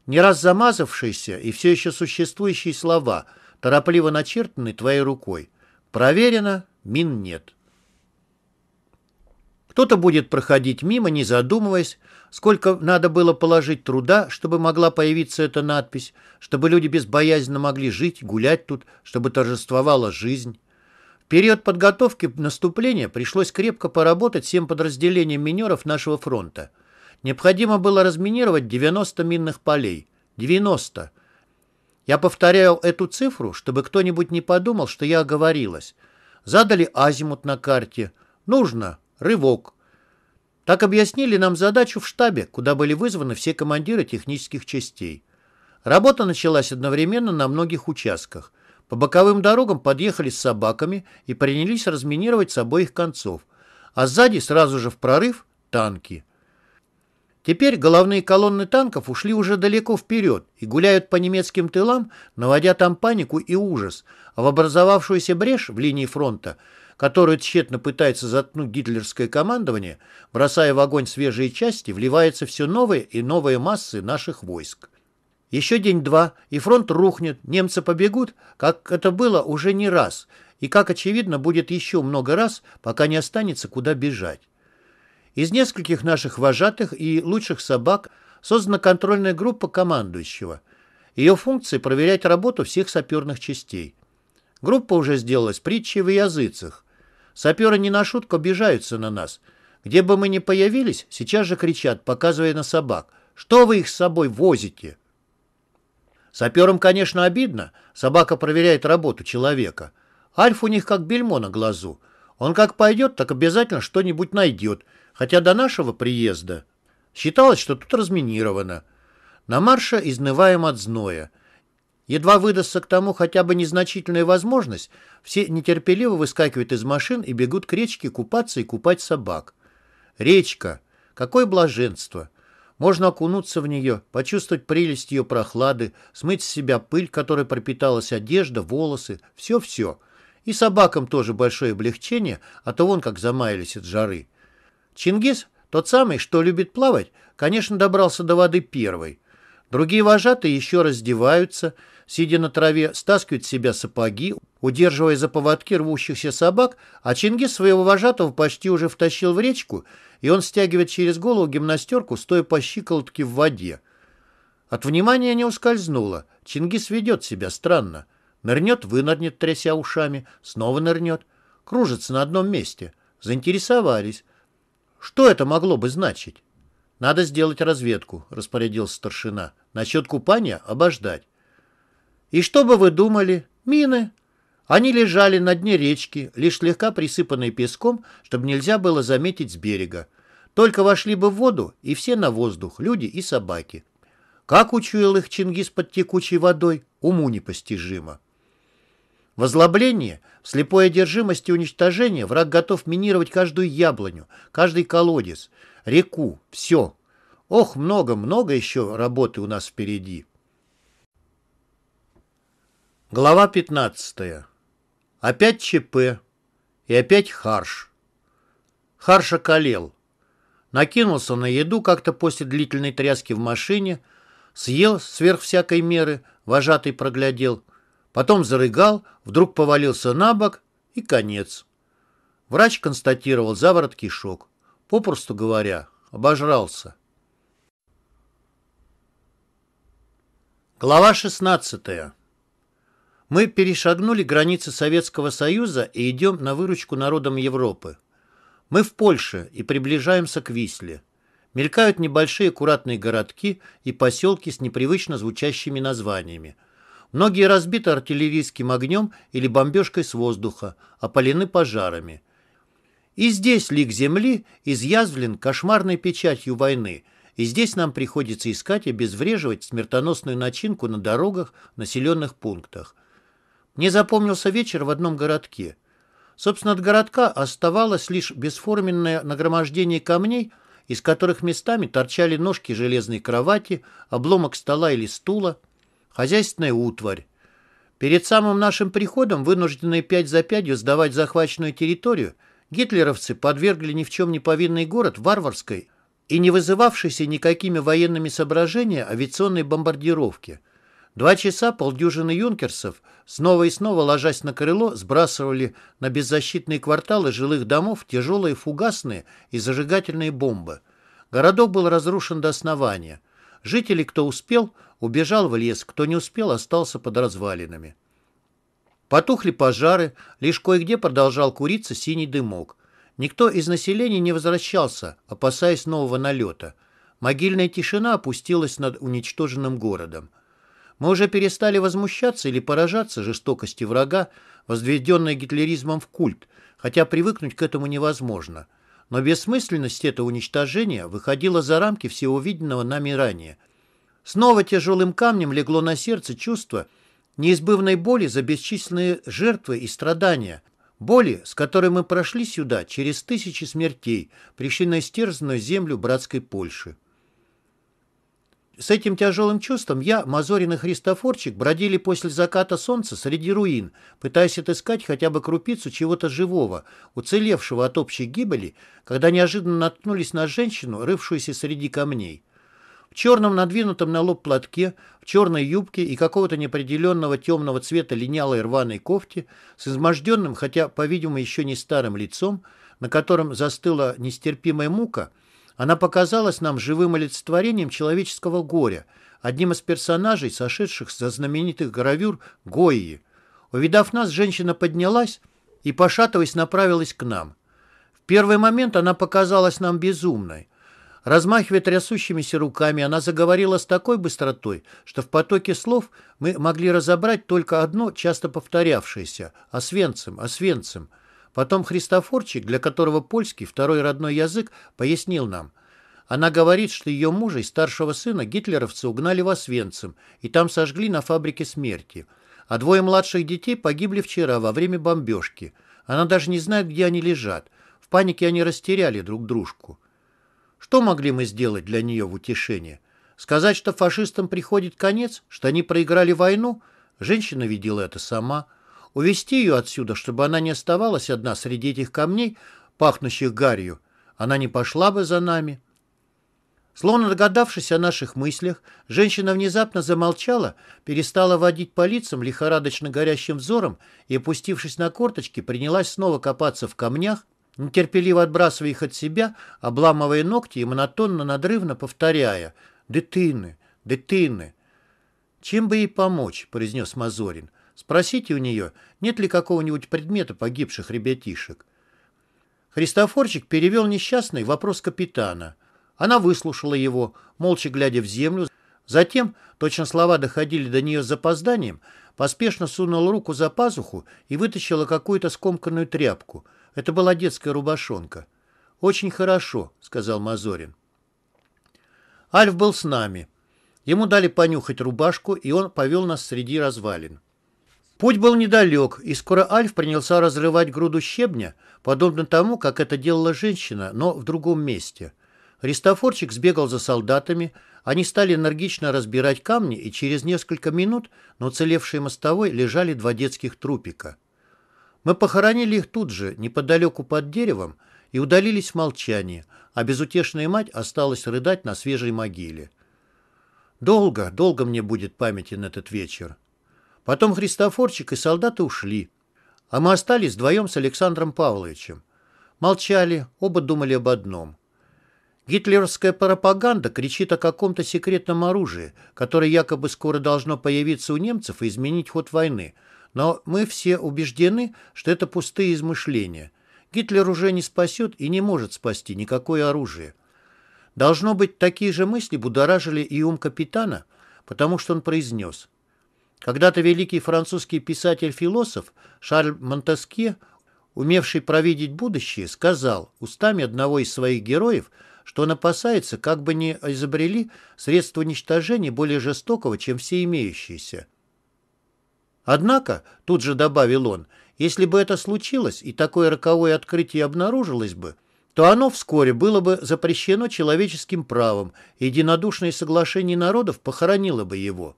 не раз замазавшиеся и все еще существующие слова, торопливо начертанные твоей рукой. Проверено, мин нет. Кто-то будет проходить мимо, не задумываясь, сколько надо было положить труда, чтобы могла появиться эта надпись, чтобы люди безбоязненно могли жить, гулять тут, чтобы торжествовала жизнь. В период подготовки наступления пришлось крепко поработать всем подразделениям минеров нашего фронта. Необходимо было разминировать 90 минных полей. 90! Я повторял эту цифру, чтобы кто-нибудь не подумал, что я оговорилась. Задали азимут на карте. Нужно. Рывок. Так объяснили нам задачу в штабе, куда были вызваны все командиры технических частей. Работа началась одновременно на многих участках. По боковым дорогам подъехали с собаками и принялись разминировать с обоих концов. А сзади сразу же в прорыв танки – Теперь головные колонны танков ушли уже далеко вперед и гуляют по немецким тылам, наводя там панику и ужас, а в образовавшуюся брешь в линии фронта, которую тщетно пытается заткнуть гитлерское командование, бросая в огонь свежие части, вливаются все новые и новые массы наших войск. Еще день-два, и фронт рухнет, немцы побегут, как это было уже не раз, и, как очевидно, будет еще много раз, пока не останется куда бежать. Из нескольких наших вожатых и лучших собак создана контрольная группа командующего. Ее функция проверять работу всех саперных частей. Группа уже сделалась притчей в языцах. Саперы не на шутку обижаются на нас. Где бы мы ни появились, сейчас же кричат, показывая на собак. «Что вы их с собой возите?» Саперам, конечно, обидно. Собака проверяет работу человека. Альф у них как бельмо на глазу – он как пойдет, так обязательно что-нибудь найдет, хотя до нашего приезда считалось, что тут разминировано. На марше изнываем от зноя. Едва выдастся к тому хотя бы незначительная возможность, все нетерпеливо выскакивают из машин и бегут к речке купаться и купать собак. Речка! Какое блаженство! Можно окунуться в нее, почувствовать прелесть ее прохлады, смыть с себя пыль, которой пропиталась одежда, волосы, все-все. И собакам тоже большое облегчение, а то вон как замаялись от жары. Чингис, тот самый, что любит плавать, конечно, добрался до воды первой. Другие вожатые еще раздеваются, сидя на траве, стаскивают с себя сапоги, удерживая за поводки рвущихся собак, а Чингис своего вожатого почти уже втащил в речку, и он стягивает через голову гимнастерку, стоя по щиколотке в воде. От внимания не ускользнуло. Чингис ведет себя странно. Нырнет, вынырнет, тряся ушами, снова нырнет. Кружится на одном месте. Заинтересовались. Что это могло бы значить? Надо сделать разведку, распорядился старшина. Насчет купания обождать. И что бы вы думали? Мины. Они лежали на дне речки, лишь слегка присыпанные песком, чтобы нельзя было заметить с берега. Только вошли бы в воду, и все на воздух, люди и собаки. Как учуял их Чингис под текучей водой, уму непостижимо. В озлоблении, в слепой одержимости уничтожения враг готов минировать каждую яблоню, каждый колодец, реку, все. Ох, много-много еще работы у нас впереди. Глава 15. Опять ЧП. И опять Харш. Харш околел. Накинулся на еду как-то после длительной тряски в машине, съел сверх всякой меры, вожатый проглядел – Потом зарыгал, вдруг повалился на бок и конец. Врач констатировал заворот кишок. Попросту говоря, обожрался. Глава 16. Мы перешагнули границы Советского Союза и идем на выручку народам Европы. Мы в Польше и приближаемся к Висле. Мелькают небольшие аккуратные городки и поселки с непривычно звучащими названиями – Многие разбиты артиллерийским огнем или бомбежкой с воздуха, опалены пожарами. И здесь лик земли изъязвлен кошмарной печатью войны, и здесь нам приходится искать и обезвреживать смертоносную начинку на дорогах, населенных пунктах. Мне запомнился вечер в одном городке. Собственно, от городка оставалось лишь бесформенное нагромождение камней, из которых местами торчали ножки железной кровати, обломок стола или стула – хозяйственная утварь. Перед самым нашим приходом, вынужденные пять за пятью сдавать захваченную территорию, гитлеровцы подвергли ни в чем не повинный город варварской и не вызывавшейся никакими военными соображениями авиационной бомбардировки. Два часа полдюжины юнкерсов, снова и снова ложась на крыло, сбрасывали на беззащитные кварталы жилых домов тяжелые фугасные и зажигательные бомбы. Городок был разрушен до основания – Жители, кто успел, убежал в лес, кто не успел, остался под развалинами. Потухли пожары, лишь кое-где продолжал куриться синий дымок. Никто из населения не возвращался, опасаясь нового налета. Могильная тишина опустилась над уничтоженным городом. Мы уже перестали возмущаться или поражаться жестокости врага, возведенной гитлеризмом в культ, хотя привыкнуть к этому невозможно – но бессмысленность этого уничтожения выходила за рамки всего виденного нами ранее. Снова тяжелым камнем легло на сердце чувство неизбывной боли за бесчисленные жертвы и страдания, боли, с которой мы прошли сюда через тысячи смертей, пришли на истерзанную землю братской Польши. С этим тяжелым чувством я, Мазорин и Христофорчик бродили после заката солнца среди руин, пытаясь отыскать хотя бы крупицу чего-то живого, уцелевшего от общей гибели, когда неожиданно наткнулись на женщину, рывшуюся среди камней. В черном надвинутом на лоб платке, в черной юбке и какого-то неопределенного темного цвета линялой рваной кофте, с изможденным, хотя, по-видимому, еще не старым лицом, на котором застыла нестерпимая мука – она показалась нам живым олицетворением человеческого горя, одним из персонажей, сошедших со знаменитых гравюр Гойи. Увидав нас, женщина поднялась и, пошатываясь, направилась к нам. В первый момент она показалась нам безумной. Размахивая трясущимися руками, она заговорила с такой быстротой, что в потоке слов мы могли разобрать только одно часто повторявшееся «Освенцим! Освенцим!» Потом Христофорчик, для которого польский второй родной язык, пояснил нам. Она говорит, что ее мужа и старшего сына гитлеровцы угнали в Освенцим и там сожгли на фабрике смерти. А двое младших детей погибли вчера во время бомбежки. Она даже не знает, где они лежат. В панике они растеряли друг дружку. Что могли мы сделать для нее в утешение? Сказать, что фашистам приходит конец, что они проиграли войну? Женщина видела это сама. Увести ее отсюда, чтобы она не оставалась одна среди этих камней, пахнущих гарью. Она не пошла бы за нами. Словно догадавшись о наших мыслях, женщина внезапно замолчала, перестала водить по лицам лихорадочно горящим взором и, опустившись на корточки, принялась снова копаться в камнях, нетерпеливо отбрасывая их от себя, обламывая ногти и монотонно-надрывно повторяя «Дытыны! Дытыны!» «Чем бы ей помочь?» — произнес Мазорин. Спросите у нее, нет ли какого-нибудь предмета погибших ребятишек. Христофорчик перевел несчастный вопрос капитана. Она выслушала его, молча глядя в землю. Затем, точно слова доходили до нее с запозданием, поспешно сунула руку за пазуху и вытащила какую-то скомканную тряпку. Это была детская рубашонка. «Очень хорошо», — сказал Мазорин. Альф был с нами. Ему дали понюхать рубашку, и он повел нас среди развалин. Путь был недалек, и скоро Альф принялся разрывать груду щебня, подобно тому, как это делала женщина, но в другом месте. Христофорчик сбегал за солдатами, они стали энергично разбирать камни, и через несколько минут на уцелевшей мостовой лежали два детских трупика. Мы похоронили их тут же, неподалеку под деревом, и удалились в молчании, а безутешная мать осталась рыдать на свежей могиле. Долго, долго мне будет памятен этот вечер. Потом Христофорчик и солдаты ушли, а мы остались вдвоем с Александром Павловичем. Молчали, оба думали об одном. Гитлеровская пропаганда кричит о каком-то секретном оружии, которое якобы скоро должно появиться у немцев и изменить ход войны. Но мы все убеждены, что это пустые измышления. Гитлер уже не спасет и не может спасти никакое оружие. Должно быть, такие же мысли будоражили и ум капитана, потому что он произнес – когда-то великий французский писатель-философ Шарль Монтеске, умевший провидеть будущее, сказал устами одного из своих героев, что он опасается, как бы не изобрели средства уничтожения более жестокого, чем все имеющиеся. Однако, тут же добавил он, если бы это случилось и такое роковое открытие обнаружилось бы, то оно вскоре было бы запрещено человеческим правом, и единодушное соглашение народов похоронило бы его.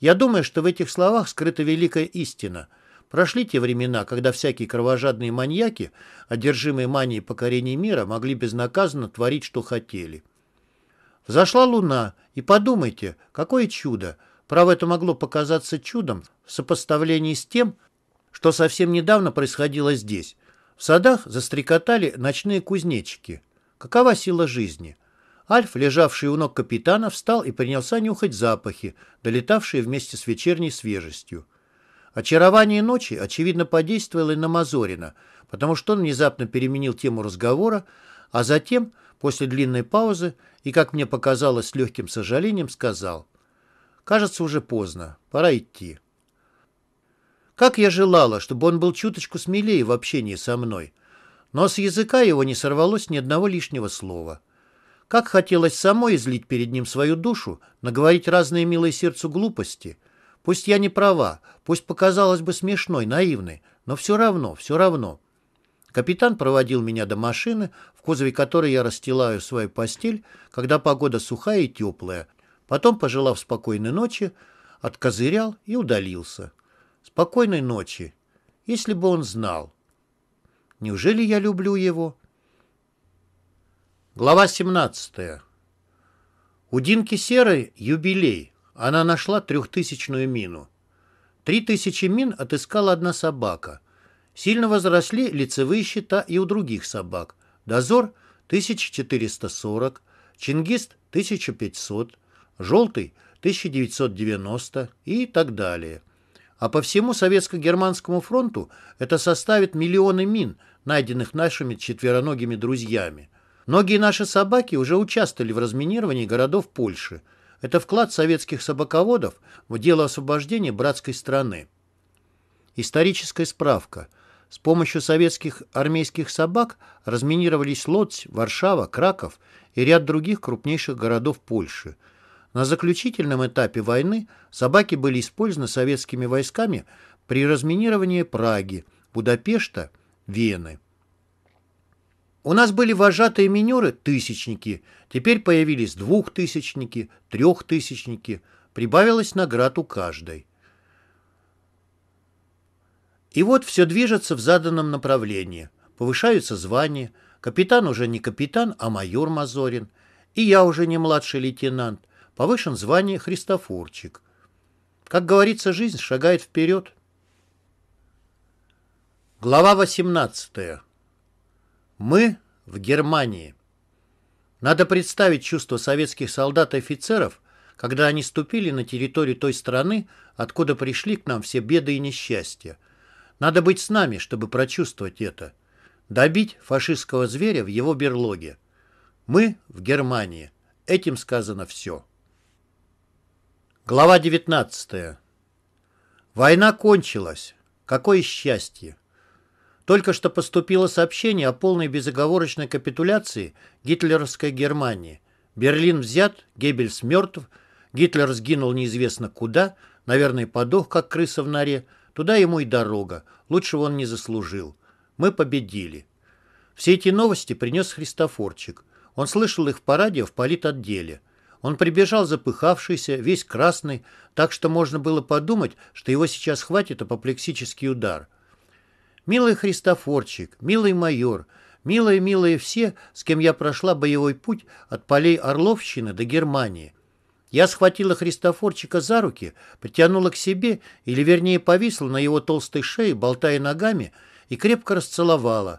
Я думаю, что в этих словах скрыта великая истина. Прошли те времена, когда всякие кровожадные маньяки, одержимые манией покорения мира, могли безнаказанно творить, что хотели. Взошла луна, и подумайте, какое чудо! Право, это могло показаться чудом в сопоставлении с тем, что совсем недавно происходило здесь. В садах застрекотали ночные кузнечики. Какова сила жизни? Альф, лежавший у ног капитана, встал и принялся нюхать запахи, долетавшие вместе с вечерней свежестью. Очарование ночи, очевидно, подействовало и на Мазорина, потому что он внезапно переменил тему разговора, а затем, после длинной паузы и, как мне показалось, с легким сожалением сказал, «Кажется, уже поздно, пора идти». Как я желала, чтобы он был чуточку смелее в общении со мной, но с языка его не сорвалось ни одного лишнего слова. Как хотелось самой излить перед ним свою душу, наговорить разные милые сердцу глупости. Пусть я не права, пусть показалось бы смешной, наивной, но все равно, все равно. Капитан проводил меня до машины, в кузове которой я расстилаю свою постель, когда погода сухая и теплая. Потом, пожелав спокойной ночи, откозырял и удалился. Спокойной ночи, если бы он знал. Неужели я люблю его? Глава 17. У Динки Серой юбилей. Она нашла трехтысячную мину. Три тысячи мин отыскала одна собака. Сильно возросли лицевые счета и у других собак. Дозор – 1440, Чингист – 1500, Желтый – 1990 и так далее. А по всему Советско-Германскому фронту это составит миллионы мин, найденных нашими четвероногими друзьями – Многие наши собаки уже участвовали в разминировании городов Польши. Это вклад советских собаководов в дело освобождения братской страны. Историческая справка. С помощью советских армейских собак разминировались Лодзь, Варшава, Краков и ряд других крупнейших городов Польши. На заключительном этапе войны собаки были использованы советскими войсками при разминировании Праги, Будапешта, Вены. У нас были вожатые минеры – тысячники, теперь появились двухтысячники, трехтысячники, прибавилось наград у каждой. И вот все движется в заданном направлении. Повышаются звания, капитан уже не капитан, а майор Мазорин, и я уже не младший лейтенант, повышен звание Христофорчик. Как говорится, жизнь шагает вперед. Глава восемнадцатая. Мы в Германии. Надо представить чувство советских солдат и офицеров, когда они ступили на территорию той страны, откуда пришли к нам все беды и несчастья. Надо быть с нами, чтобы прочувствовать это. Добить фашистского зверя в его берлоге. Мы в Германии. Этим сказано все. Глава 19. Война кончилась. Какое счастье! Только что поступило сообщение о полной безоговорочной капитуляции гитлеровской Германии. Берлин взят, Геббельс мертв, Гитлер сгинул неизвестно куда, наверное, подох, как крыса в норе. Туда ему и дорога, лучшего он не заслужил. Мы победили. Все эти новости принес Христофорчик. Он слышал их по радио в политотделе. Он прибежал запыхавшийся, весь красный, так что можно было подумать, что его сейчас хватит апоплексический удар – Милый Христофорчик, милый майор, милые-милые все, с кем я прошла боевой путь от полей Орловщины до Германии. Я схватила Христофорчика за руки, притянула к себе, или вернее повисла на его толстой шее, болтая ногами, и крепко расцеловала.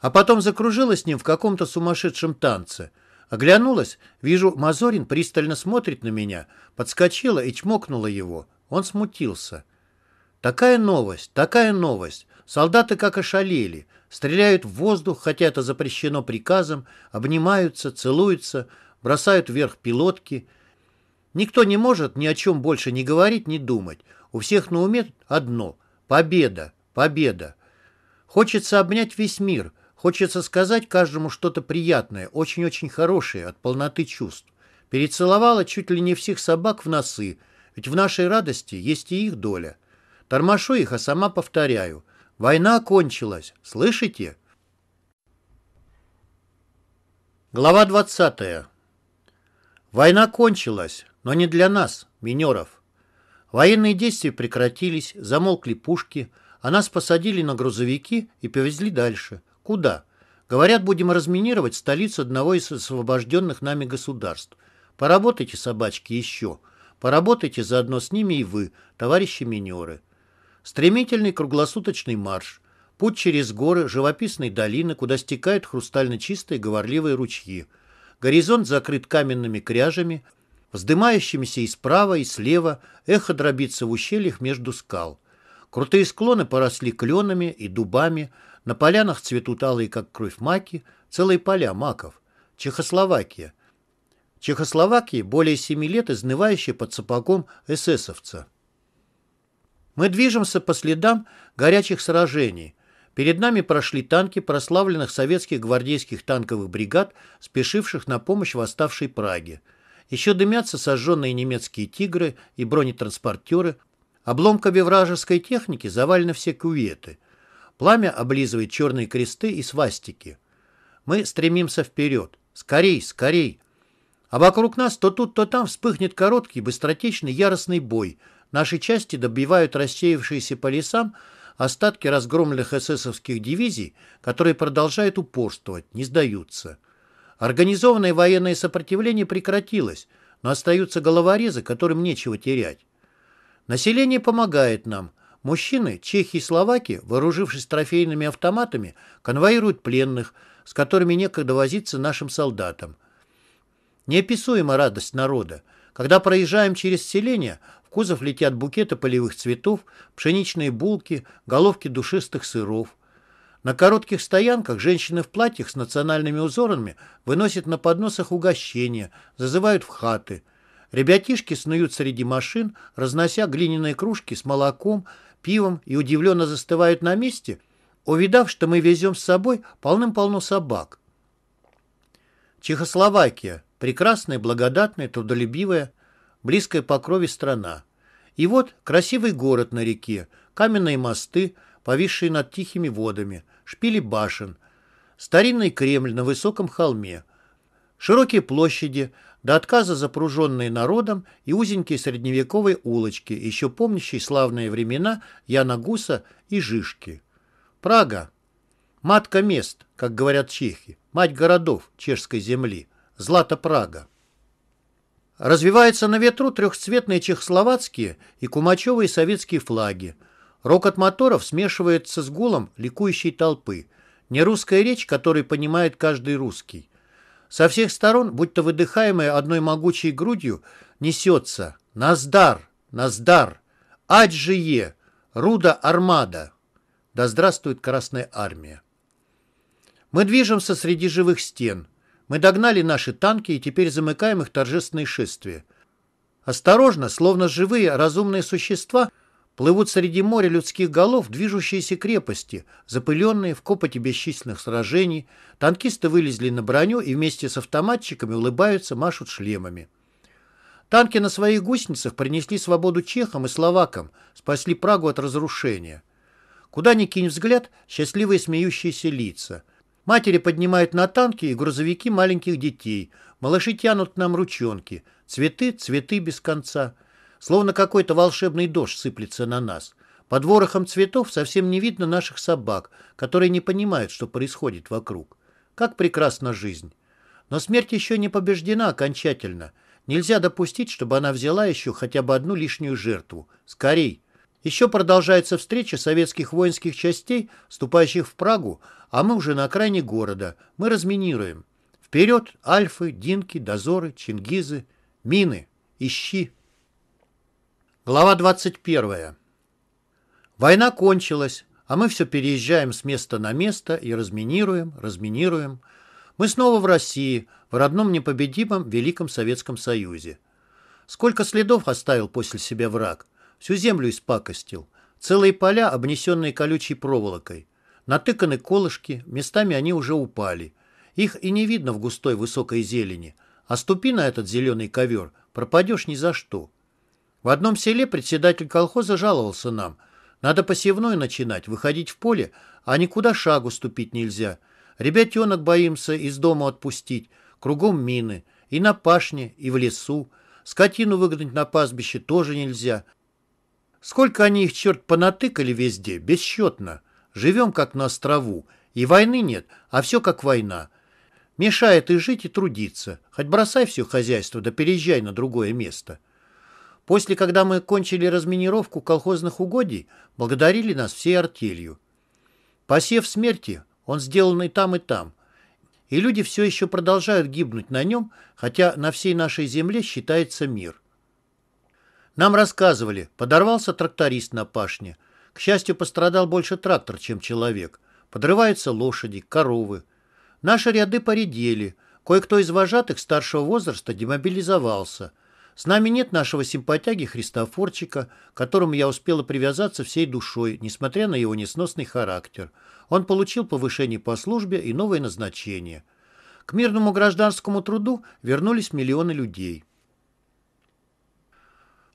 А потом закружилась с ним в каком-то сумасшедшем танце. Оглянулась, вижу, Мазорин пристально смотрит на меня, подскочила и чмокнула его. Он смутился. Такая новость, такая новость. Солдаты как ошалели, стреляют в воздух, хотя это запрещено приказом, обнимаются, целуются, бросают вверх пилотки. Никто не может ни о чем больше не говорить, не думать. У всех на уме одно – победа, победа. Хочется обнять весь мир, хочется сказать каждому что-то приятное, очень-очень хорошее, от полноты чувств. Перецеловала чуть ли не всех собак в носы, ведь в нашей радости есть и их доля. Тормошу их, а сама повторяю – Война кончилась, слышите? Глава 20. Война кончилась, но не для нас, минеров. Военные действия прекратились, замолкли пушки, а нас посадили на грузовики и повезли дальше. Куда? Говорят, будем разминировать столицу одного из освобожденных нами государств. Поработайте, собачки, еще. Поработайте заодно с ними и вы, товарищи минеры. Стремительный круглосуточный марш, путь через горы, живописные долины, куда стекают хрустально чистые говорливые ручьи. Горизонт закрыт каменными кряжами, вздымающимися и справа, и слева, эхо дробится в ущельях между скал. Крутые склоны поросли кленами и дубами, на полянах цветут алые, как кровь маки, целые поля маков. Чехословакия. Чехословакии более семи лет изнывающая под сапогом эсэсовца. Мы движемся по следам горячих сражений. Перед нами прошли танки прославленных советских гвардейских танковых бригад, спешивших на помощь восставшей Праге. Еще дымятся сожженные немецкие «Тигры» и бронетранспортеры. Обломками вражеской техники завалены все кюветы. Пламя облизывает черные кресты и свастики. Мы стремимся вперед. Скорей, скорей. А вокруг нас то тут, то там вспыхнет короткий, быстротечный, яростный бой – Наши части добивают рассеявшиеся по лесам остатки разгромленных эсэсовских дивизий, которые продолжают упорствовать, не сдаются. Организованное военное сопротивление прекратилось, но остаются головорезы, которым нечего терять. Население помогает нам. Мужчины, чехи и словаки, вооружившись трофейными автоматами, конвоируют пленных, с которыми некогда возиться нашим солдатам. Неописуема радость народа. Когда проезжаем через селение, кузов летят букеты полевых цветов, пшеничные булки, головки душистых сыров. На коротких стоянках женщины в платьях с национальными узорами выносят на подносах угощения, зазывают в хаты. Ребятишки снуют среди машин, разнося глиняные кружки с молоком, пивом и удивленно застывают на месте, увидав, что мы везем с собой полным-полно собак. Чехословакия. Прекрасная, благодатная, трудолюбивая, близкая по крови страна. И вот красивый город на реке, каменные мосты, повисшие над тихими водами, шпили башен, старинный Кремль на высоком холме, широкие площади, до отказа запруженные народом и узенькие средневековые улочки, еще помнящие славные времена Яна Гуса и Жишки. Прага. Матка мест, как говорят чехи, мать городов чешской земли, злато Прага. Развиваются на ветру трехцветные чехословацкие и кумачевые советские флаги. Рокот моторов смешивается с гулом ликующей толпы. Не русская речь, которой понимает каждый русский. Со всех сторон, будто выдыхаемая одной могучей грудью, несется «Наздар! Наздар! Аджие! Руда Армада!» Да здравствует Красная Армия! Мы движемся среди живых стен – мы догнали наши танки и теперь замыкаем их торжественное шествие. Осторожно, словно живые разумные существа, плывут среди моря людских голов движущиеся крепости, запыленные в копоте бесчисленных сражений. Танкисты вылезли на броню и вместе с автоматчиками улыбаются, машут шлемами. Танки на своих гусеницах принесли свободу чехам и словакам, спасли Прагу от разрушения. Куда ни кинь взгляд, счастливые смеющиеся лица – Матери поднимают на танки и грузовики маленьких детей. Малыши тянут нам ручонки. Цветы, цветы без конца. Словно какой-то волшебный дождь сыплется на нас. Под ворохом цветов совсем не видно наших собак, которые не понимают, что происходит вокруг. Как прекрасна жизнь. Но смерть еще не побеждена окончательно. Нельзя допустить, чтобы она взяла еще хотя бы одну лишнюю жертву. Скорей! Еще продолжается встреча советских воинских частей, вступающих в Прагу, а мы уже на окраине города. Мы разминируем. Вперед, альфы, динки, дозоры, чингизы, мины, ищи. Глава 21. Война кончилась, а мы все переезжаем с места на место и разминируем, разминируем. Мы снова в России, в родном непобедимом Великом Советском Союзе. Сколько следов оставил после себя враг – Всю землю испакостил. Целые поля, обнесенные колючей проволокой. Натыканы колышки, местами они уже упали. Их и не видно в густой высокой зелени. А ступи на этот зеленый ковер, пропадешь ни за что. В одном селе председатель колхоза жаловался нам. Надо посевной начинать, выходить в поле, а никуда шагу ступить нельзя. Ребятенок боимся из дома отпустить. Кругом мины. И на пашне, и в лесу. Скотину выгнать на пастбище тоже нельзя. Сколько они их, черт, понатыкали везде, бесчетно. Живем как на острову. И войны нет, а все как война. Мешает и жить, и трудиться. Хоть бросай все хозяйство, да переезжай на другое место. После, когда мы кончили разминировку колхозных угодий, благодарили нас всей артелью. Посев смерти, он сделан и там, и там. И люди все еще продолжают гибнуть на нем, хотя на всей нашей земле считается мир. Нам рассказывали, подорвался тракторист на пашне. К счастью, пострадал больше трактор, чем человек. Подрываются лошади, коровы. Наши ряды поредели. Кое-кто из вожатых старшего возраста демобилизовался. С нами нет нашего симпатяги Христофорчика, которому я успела привязаться всей душой, несмотря на его несносный характер. Он получил повышение по службе и новое назначение. К мирному гражданскому труду вернулись миллионы людей.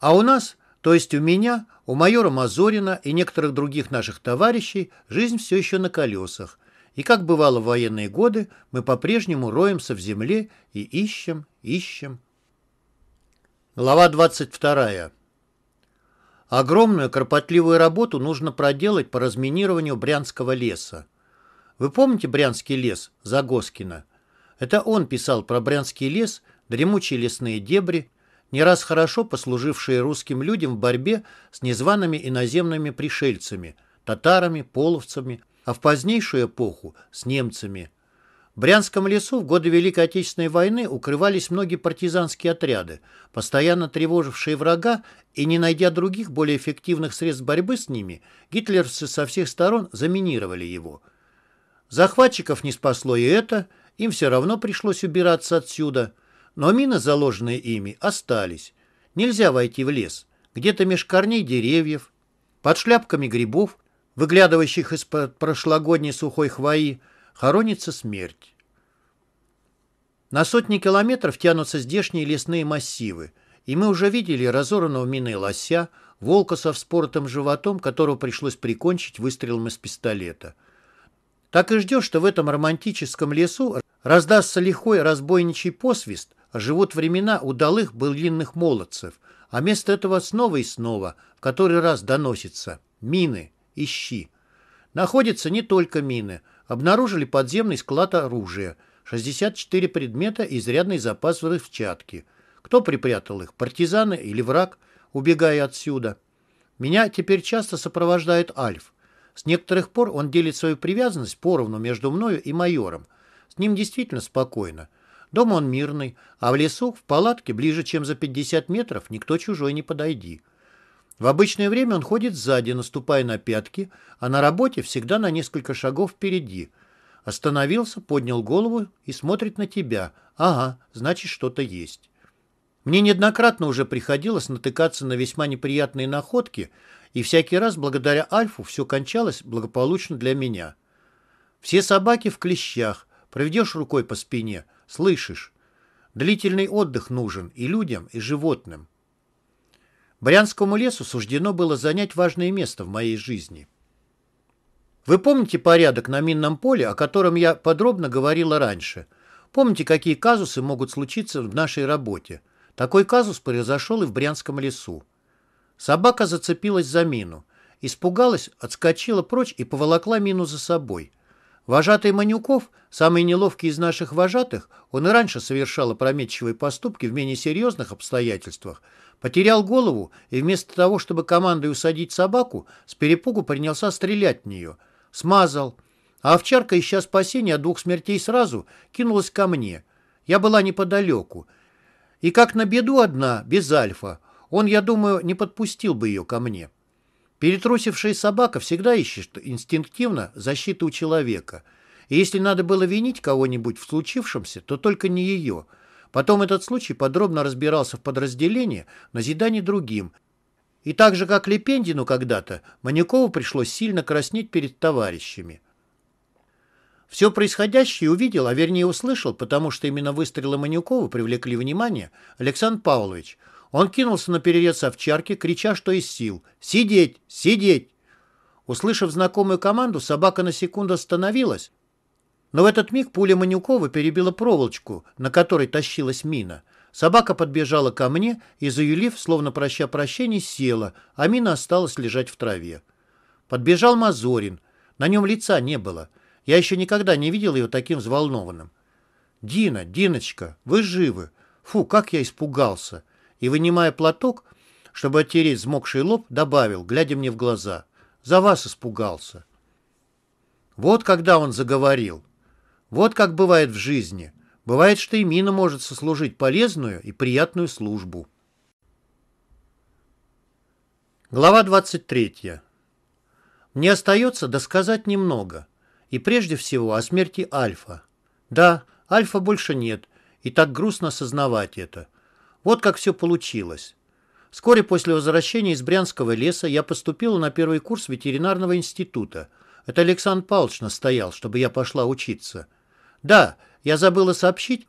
А у нас, то есть у меня, у майора Мазорина и некоторых других наших товарищей жизнь все еще на колесах. И как бывало в военные годы, мы по-прежнему роемся в земле и ищем, ищем. Глава 22. Огромную кропотливую работу нужно проделать по разминированию Брянского леса. Вы помните Брянский лес Загоскина? Это он писал про Брянский лес, дремучие лесные дебри, не раз хорошо послужившие русским людям в борьбе с незваными иноземными пришельцами, татарами, половцами, а в позднейшую эпоху с немцами. В Брянском лесу в годы Великой Отечественной войны укрывались многие партизанские отряды, постоянно тревожившие врага, и не найдя других более эффективных средств борьбы с ними, гитлеровцы со всех сторон заминировали его. Захватчиков не спасло и это, им все равно пришлось убираться отсюда. Но мины, заложенные ими, остались. Нельзя войти в лес. Где-то меж корней деревьев, под шляпками грибов, выглядывающих из-под прошлогодней сухой хвои, хоронится смерть. На сотни километров тянутся здешние лесные массивы, и мы уже видели разорванного миной лося, волка со вспоротым животом, которого пришлось прикончить выстрелом из пистолета. Так и ждешь, что в этом романтическом лесу раздастся лихой разбойничий посвист, живут времена удалых былинных молодцев, а вместо этого снова и снова, в который раз доносится «Мины, ищи». Находятся не только мины. Обнаружили подземный склад оружия. 64 предмета и изрядный запас взрывчатки. Кто припрятал их, партизаны или враг, убегая отсюда? Меня теперь часто сопровождает Альф. С некоторых пор он делит свою привязанность поровну между мною и майором. С ним действительно спокойно. Дом он мирный, а в лесу, в палатке, ближе, чем за 50 метров, никто чужой не подойди. В обычное время он ходит сзади, наступая на пятки, а на работе всегда на несколько шагов впереди. Остановился, поднял голову и смотрит на тебя. Ага, значит, что-то есть. Мне неоднократно уже приходилось натыкаться на весьма неприятные находки, и всякий раз благодаря Альфу все кончалось благополучно для меня. Все собаки в клещах, проведешь рукой по спине – Слышишь? Длительный отдых нужен и людям, и животным. Брянскому лесу суждено было занять важное место в моей жизни. Вы помните порядок на минном поле, о котором я подробно говорила раньше? Помните, какие казусы могут случиться в нашей работе? Такой казус произошел и в Брянском лесу. Собака зацепилась за мину. Испугалась, отскочила прочь и поволокла мину за собой – Вожатый Манюков, самый неловкий из наших вожатых, он и раньше совершал опрометчивые поступки в менее серьезных обстоятельствах, потерял голову и вместо того, чтобы командой усадить собаку, с перепугу принялся стрелять в нее. Смазал. А овчарка, ища спасения от двух смертей сразу, кинулась ко мне. Я была неподалеку. И как на беду одна, без альфа. Он, я думаю, не подпустил бы ее ко мне. Перетрусившая собака всегда ищет инстинктивно защиту у человека. И если надо было винить кого-нибудь в случившемся, то только не ее. Потом этот случай подробно разбирался в подразделении, на назидание другим. И так же, как Лепендину когда-то, Манюкову пришлось сильно краснеть перед товарищами. Все происходящее увидел, а вернее услышал, потому что именно выстрелы Манюкова привлекли внимание, Александр Павлович – он кинулся на перерез овчарки, крича, что из сил. «Сидеть! Сидеть!» Услышав знакомую команду, собака на секунду остановилась, но в этот миг пуля Манюкова перебила проволочку, на которой тащилась мина. Собака подбежала ко мне и, заюлив, словно проща прощений, села, а мина осталась лежать в траве. Подбежал Мазорин. На нем лица не было. Я еще никогда не видел его таким взволнованным. «Дина, Диночка, вы живы? Фу, как я испугался!» и, вынимая платок, чтобы оттереть взмокший лоб, добавил, глядя мне в глаза. «За вас испугался». Вот когда он заговорил. Вот как бывает в жизни. Бывает, что и мина может сослужить полезную и приятную службу. Глава 23. Мне остается досказать немного. И прежде всего о смерти Альфа. Да, Альфа больше нет, и так грустно осознавать это – вот как все получилось. Вскоре после возвращения из Брянского леса я поступила на первый курс ветеринарного института. Это Александр Павлович настоял, чтобы я пошла учиться. Да, я забыла сообщить,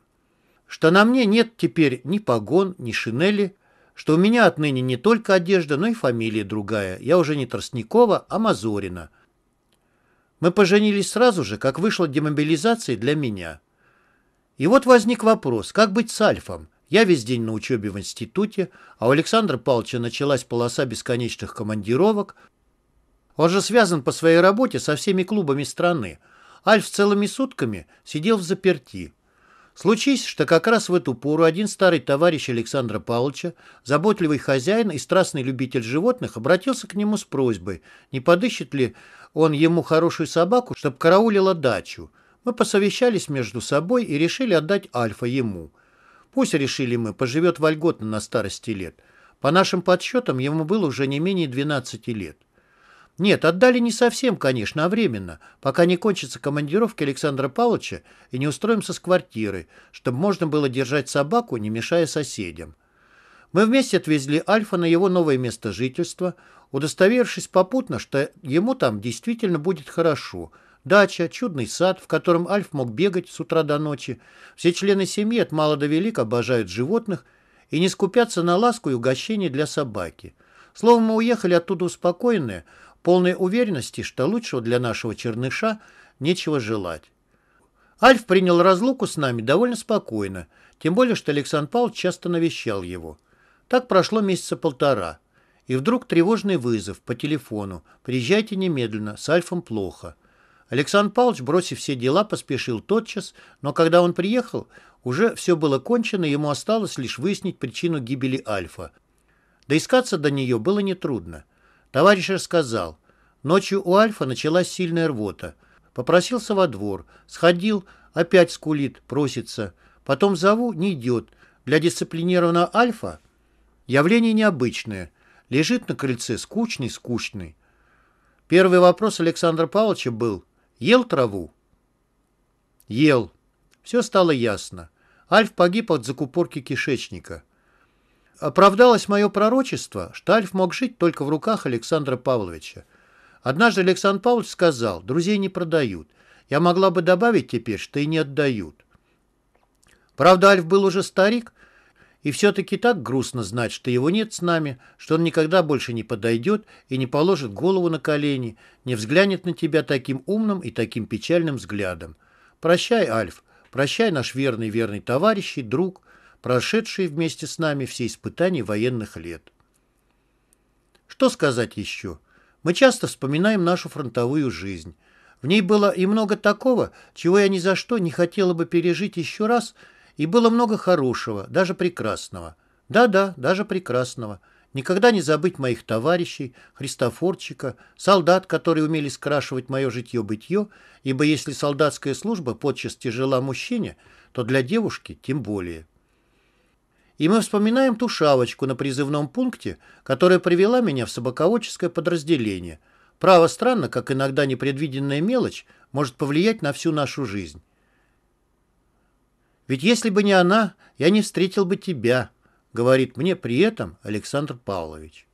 что на мне нет теперь ни погон, ни шинели, что у меня отныне не только одежда, но и фамилия другая. Я уже не Тростникова, а Мазорина. Мы поженились сразу же, как вышла демобилизация для меня. И вот возник вопрос, как быть с Альфом? Я весь день на учебе в институте, а у Александра Павловича началась полоса бесконечных командировок. Он же связан по своей работе со всеми клубами страны. Альф целыми сутками сидел в заперти. Случись, что как раз в эту пору один старый товарищ Александра Павловича, заботливый хозяин и страстный любитель животных, обратился к нему с просьбой, не подыщет ли он ему хорошую собаку, чтобы караулила дачу. Мы посовещались между собой и решили отдать Альфа ему – Пусть, решили мы, поживет вольготно на старости лет. По нашим подсчетам, ему было уже не менее 12 лет. Нет, отдали не совсем, конечно, а временно, пока не кончится командировка Александра Павловича и не устроимся с квартиры, чтобы можно было держать собаку, не мешая соседям. Мы вместе отвезли Альфа на его новое место жительства, удостоверившись попутно, что ему там действительно будет хорошо – Дача, чудный сад, в котором Альф мог бегать с утра до ночи. Все члены семьи от мала до велик обожают животных и не скупятся на ласку и угощение для собаки. Словом, мы уехали оттуда успокоенные, полной уверенности, что лучшего для нашего черныша нечего желать. Альф принял разлуку с нами довольно спокойно, тем более, что Александр Павлович часто навещал его. Так прошло месяца полтора. И вдруг тревожный вызов по телефону «Приезжайте немедленно, с Альфом плохо». Александр Павлович, бросив все дела, поспешил тотчас, но когда он приехал, уже все было кончено, ему осталось лишь выяснить причину гибели Альфа. Доискаться до нее было нетрудно. Товарищ рассказал. Ночью у Альфа началась сильная рвота. Попросился во двор. Сходил, опять скулит, просится. Потом зову, не идет. Для дисциплинированного Альфа явление необычное. Лежит на крыльце скучный-скучный. Первый вопрос Александра Павловича был – Ел траву? Ел. Все стало ясно. Альф погиб от закупорки кишечника. Оправдалось мое пророчество, что Альф мог жить только в руках Александра Павловича. Однажды Александр Павлович сказал, друзей не продают. Я могла бы добавить теперь, что и не отдают. Правда, Альф был уже старик, и все-таки так грустно знать, что его нет с нами, что он никогда больше не подойдет и не положит голову на колени, не взглянет на тебя таким умным и таким печальным взглядом. Прощай, Альф, прощай, наш верный-верный товарищ и друг, прошедший вместе с нами все испытания военных лет. Что сказать еще? Мы часто вспоминаем нашу фронтовую жизнь. В ней было и много такого, чего я ни за что не хотела бы пережить еще раз – и было много хорошего, даже прекрасного. Да-да, даже прекрасного. Никогда не забыть моих товарищей, Христофорчика, солдат, которые умели скрашивать мое житье-бытье, ибо если солдатская служба подчас тяжела мужчине, то для девушки тем более. И мы вспоминаем ту шавочку на призывном пункте, которая привела меня в собаководческое подразделение. Право странно, как иногда непредвиденная мелочь может повлиять на всю нашу жизнь. Ведь если бы не она, я не встретил бы тебя, говорит мне при этом Александр Павлович.